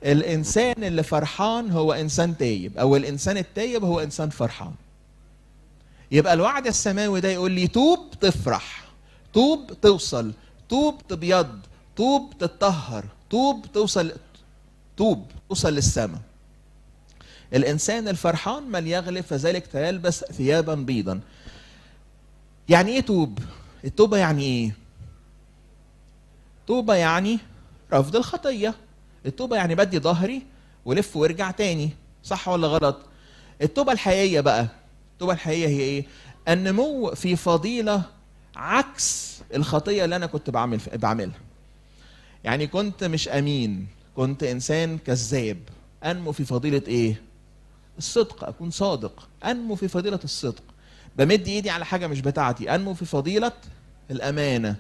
الانسان اللي فرحان هو انسان تايب او الانسان التايب هو انسان فرحان يبقى الوعد السماوي ده يقول لي توب تفرح توب توصل توب تبيض توب تتطهر توب توصل توب توصل للسماء الانسان الفرحان من يغلب فذلك تلبس ثيابا بيضا يعني ايه توب؟ التوبة يعني ايه؟ توبة يعني رفض الخطية التوبة يعني بدي ظهري ولف وارجع تاني صح ولا غلط؟ التوبة الحقيقية بقى التوبة الحقيقية هي ايه؟ النمو في فضيلة عكس الخطية اللي أنا كنت بعمل بعملها يعني كنت مش أمين كنت إنسان كذاب أنمو في فضيلة إيه؟ الصدق أكون صادق أنمو في فضيلة الصدق بمد ايدي على حاجه مش بتاعتي انمو في فضيله الامانه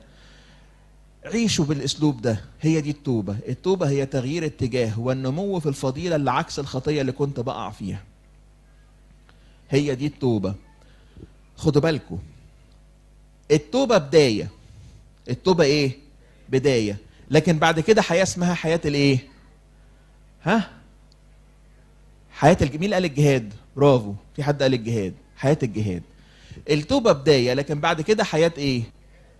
عيشوا بالاسلوب ده هي دي التوبه التوبه هي تغيير اتجاه والنمو في الفضيله اللي عكس الخطيه اللي كنت بقع فيها هي دي التوبه خدوا بالكم التوبه بدايه التوبه ايه بدايه لكن بعد كده حياه اسمها حياه الايه ها حياه الجميل قال الجهاد برافو في حد قال الجهاد حياه الجهاد التوبه بدايه لكن بعد كده حياه ايه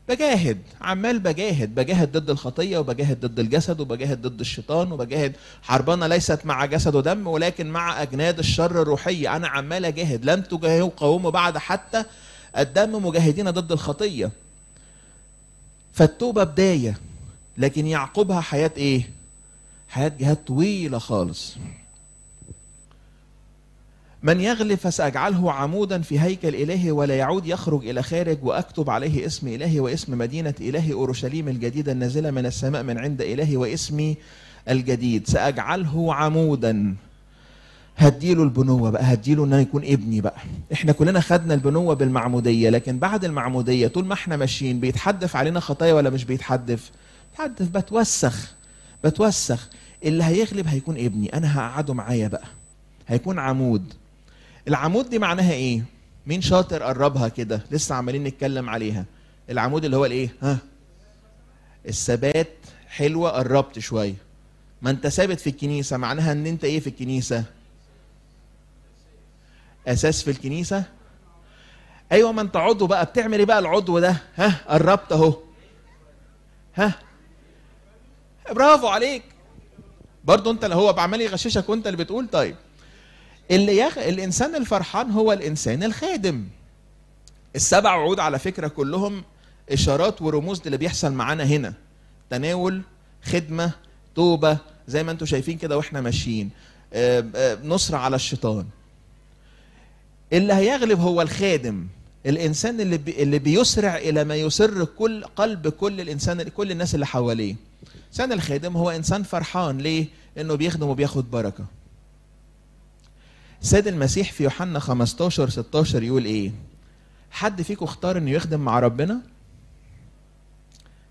بجاهد عمال بجاهد بجاهد ضد الخطية وبجاهد ضد الجسد وبجاهد ضد الشيطان وبجاهد حربنا ليست مع جسد ودم ولكن مع أجناد الشر الروحية أنا عمال أجاهد لم تجاهدوا قوموا بعد حتى الدم مجاهدين ضد الخطية فالتوبة بداية لكن يعقبها حياة إيه؟ حياة جهاد طويلة خالص من يغلب فسأجعله عمودا في هيكل إلهي ولا يعود يخرج إلى خارج وأكتب عليه اسم إلهي واسم مدينة إلهي أورشليم الجديدة النازلة من السماء من عند إلهي واسمي الجديد سأجعله عمودا هديله البنوة بقى هديله ان يكون ابني بقى احنا كلنا خدنا البنوة بالمعمودية لكن بعد المعمودية طول ما احنا ماشيين بيتحدف علينا خطايا ولا مش بيتحدف بيتحدف بتوسخ بتوسخ اللي هيغلب هيكون ابني انا هقعده معايا بقى هيكون عمود العمود دي معناها ايه مين شاطر قربها كده لسه عمالين نتكلم عليها العمود اللي هو الايه ها الثبات حلوه قربت شويه ما انت ثابت في الكنيسه معناها ان انت ايه في الكنيسه اساس في الكنيسه ايوه ما انت عضو بقى بتعمل ايه بقى العضو ده ها قربت اهو ها برافو عليك برضه انت اللي هو بعمل يغششك وانت اللي بتقول طيب اللي يخ... الانسان الفرحان هو الانسان الخادم السبع وعود على فكره كلهم اشارات ورموز للي بيحصل معانا هنا تناول خدمه توبه زي ما انتم شايفين كده واحنا ماشيين آه، آه، نصرة على الشيطان اللي هيغلب هو الخادم الانسان اللي بي اللي بيسرع الى ما يسر كل قلب كل الانسان كل الناس اللي حواليه الانسان الخادم هو انسان فرحان ليه انه بيخدم وبياخد بركه سيد المسيح في يوحنا 15 16 يقول ايه حد فيكم اختار انه يخدم مع ربنا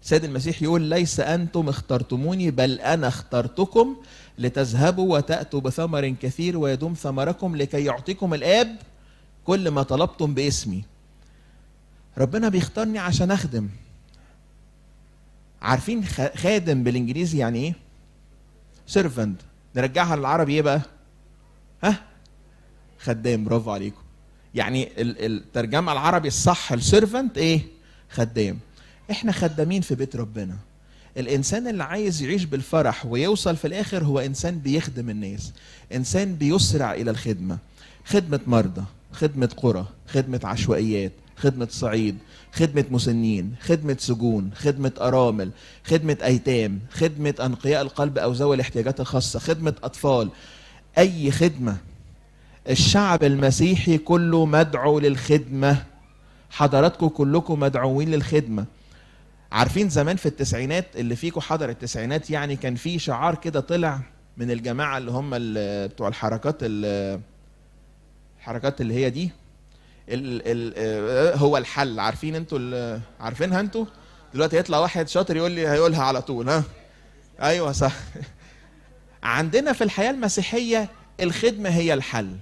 سيد المسيح يقول ليس انتم اخترتموني بل انا اخترتكم لتذهبوا وتاتوا بثمر كثير ويدوم ثمركم لكي يعطيكم الاب كل ما طلبتم باسمي ربنا بيختارني عشان اخدم عارفين خادم بالانجليزي يعني ايه سيرفنت نرجعها للعربي ايه بقى ها خدام برافو عليكم يعني الترجمه العربي الصح السيرفنت ايه خدام احنا خدامين في بيت ربنا الانسان اللي عايز يعيش بالفرح ويوصل في الاخر هو انسان بيخدم الناس انسان بيسرع الى الخدمه خدمه مرضى خدمه قرى خدمه عشوائيات خدمة صعيد خدمة مسنين خدمة سجون خدمة أرامل خدمة أيتام خدمة أنقياء القلب أو ذوي الاحتياجات الخاصة خدمة أطفال أي خدمة الشعب المسيحي كله مدعو للخدمة حضراتكم كلكم مدعوين للخدمة عارفين زمان في التسعينات اللي فيكم حضر التسعينات يعني كان في شعار كده طلع من الجماعة اللي هم بتوع الحركات الحركات اللي هي دي الـ الـ آه، هو الحل عارفين انتوا عارفينها انتوا دلوقتي يطلع واحد شاطر يقول لي هيقولها على طول ها ايوه صح عندنا في الحياة المسيحية الخدمة هي الحل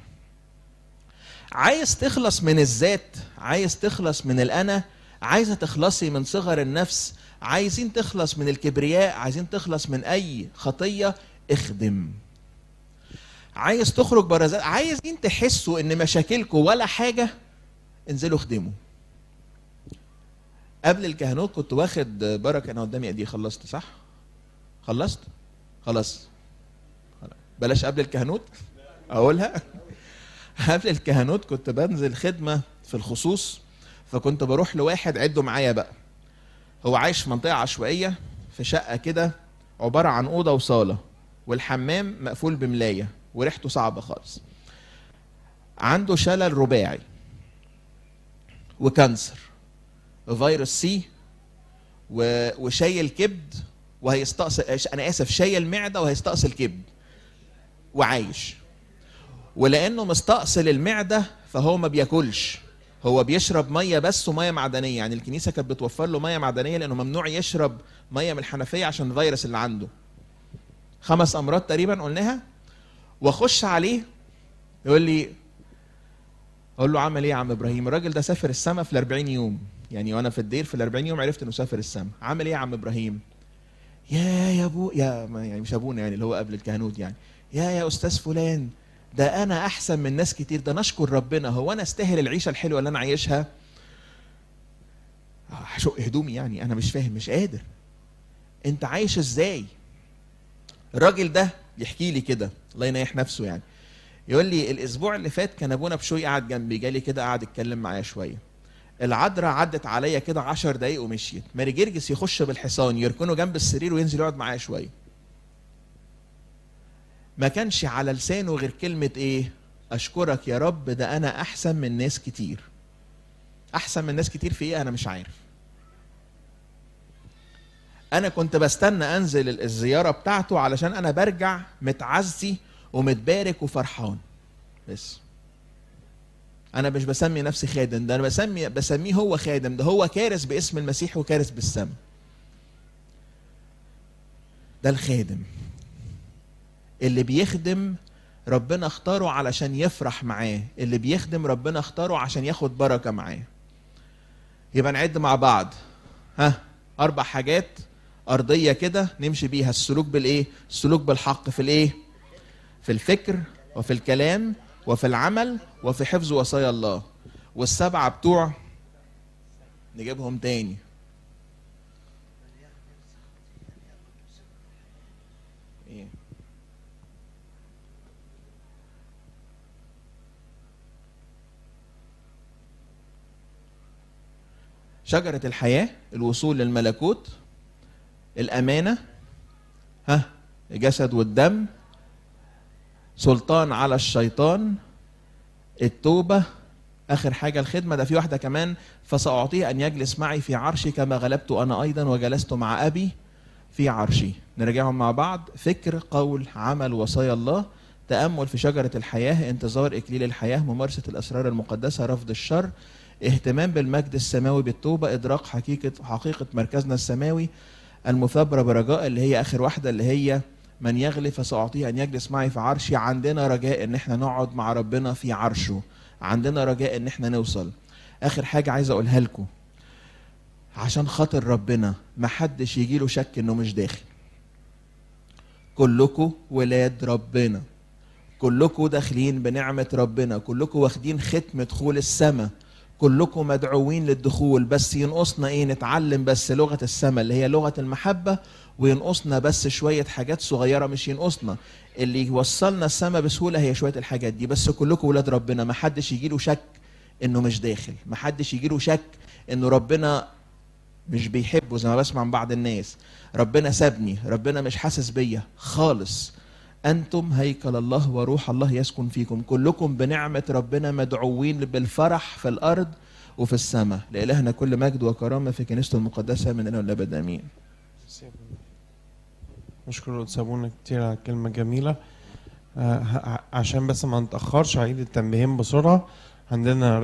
عايز تخلص من الذات عايز تخلص من الانا عايزه تخلصي من صغر النفس عايزين تخلص من الكبرياء عايزين تخلص من اي خطيه اخدم عايز تخرج بره ذات عايزين تحسوا ان مشاكلكم ولا حاجه انزلوا اخدموا قبل الكهنوت كنت واخد بركه انا قدامي ادي خلصت صح خلصت خلاص بلاش قبل الكهنوت اقولها قبل الكهنوت كنت بنزل خدمه في الخصوص فكنت بروح لواحد عده معايا بقى هو عايش في منطقه عشوائيه في شقه كده عباره عن اوضه وصاله والحمام مقفول بملايه وريحته صعبه خالص عنده شلل رباعي وكانسر فيروس سي وشايل كبد وهيستأصل انا اسف شايل معده وهيستأصل كبد وعايش ولانه مستأصل المعده فهو ما بياكلش هو بيشرب ميه بس وميه معدنيه يعني الكنيسه كانت بتوفر له ميه معدنيه لانه ممنوع يشرب ميه من الحنفيه عشان الفيروس اللي عنده خمس امراض تقريبا قلناها واخش عليه يقول لي اقول له عمل ايه يا عم ابراهيم الراجل ده سافر السما في ال40 يوم يعني وانا في الدير في ال40 يوم عرفت انه سافر السما عمل ايه يا عم ابراهيم يا يا ابو يا يعني مش ابونا يعني اللي هو قبل الكهنوت يعني يا يا استاذ فلان ده انا احسن من ناس كتير ده نشكر ربنا هو انا استاهل العيشه الحلوه اللي انا عايشها هشق هدومي يعني انا مش فاهم مش قادر انت عايش ازاي الراجل ده يحكي لي كده الله ينيح نفسه يعني يقول لي الاسبوع اللي فات كان ابونا بشوي قعد جنبي جالي كده قعد يتكلم معايا شويه العدرة عدت عليا كده 10 دقايق ومشيت ماري جرجس يخش بالحصان يركنه جنب السرير وينزل يقعد معايا شويه ما كانش على لسانه غير كلمة إيه؟ أشكرك يا رب ده أنا أحسن من ناس كتير. أحسن من ناس كتير في إيه؟ أنا مش عارف. أنا كنت بستنى أنزل الزيارة بتاعته علشان أنا برجع متعزي ومتبارك وفرحان. بس. أنا مش بسمي نفسي خادم، ده أنا بسمي بسميه هو خادم، ده هو كارث باسم المسيح وكارث بالسم. ده الخادم اللي بيخدم ربنا اختاره علشان يفرح معاه اللي بيخدم ربنا اختاره عشان ياخد بركه معاه يبقى نعد مع بعض ها اربع حاجات ارضيه كده نمشي بيها السلوك بالايه السلوك بالحق في الايه في الفكر وفي الكلام وفي العمل وفي حفظ وصايا الله والسبعه بتوع نجيبهم تاني شجرة الحياة الوصول للملكوت الأمانة ها الجسد والدم سلطان على الشيطان التوبة آخر حاجة الخدمة ده في واحدة كمان فسأعطيه أن يجلس معي في عرشي كما غلبت أنا أيضا وجلست مع أبي في عرشي نرجعهم مع بعض فكر قول عمل وصايا الله تأمل في شجرة الحياة انتظار إكليل الحياة ممارسة الأسرار المقدسة رفض الشر اهتمام بالمجد السماوي بالتوبه ادراك حقيقه حقيقه مركزنا السماوي المثابره برجاء اللي هي اخر واحده اللي هي من يغلي فساعطيه ان يجلس معي في عرشي عندنا رجاء ان احنا نقعد مع ربنا في عرشه عندنا رجاء ان احنا نوصل اخر حاجه عايز اقولها لكم عشان خاطر ربنا ما حدش يجي له شك انه مش داخل كلكم ولاد ربنا كلكم داخلين بنعمة ربنا كلكم واخدين ختم دخول السماء كلكم مدعوين للدخول بس ينقصنا ايه نتعلم بس لغه السماء اللي هي لغه المحبه وينقصنا بس شويه حاجات صغيره مش ينقصنا اللي يوصلنا السماء بسهوله هي شويه الحاجات دي بس كلكم ولاد ربنا ما حدش يجيله شك انه مش داخل ما حدش يجيله شك انه ربنا مش بيحبه زي ما بسمع من بعض الناس ربنا سابني ربنا مش حاسس بيا خالص أنتم هيكل الله وروح الله يسكن فيكم كلكم بنعمة ربنا مدعوين بالفرح في الأرض وفي السماء لإلهنا كل مجد وكرامة في كنيسته المقدسة من الآن والأبد آمين مشكور سابونا كتير على كلمة جميلة آه، عشان بس ما نتأخرش هعيد التنبيهين بسرعة عندنا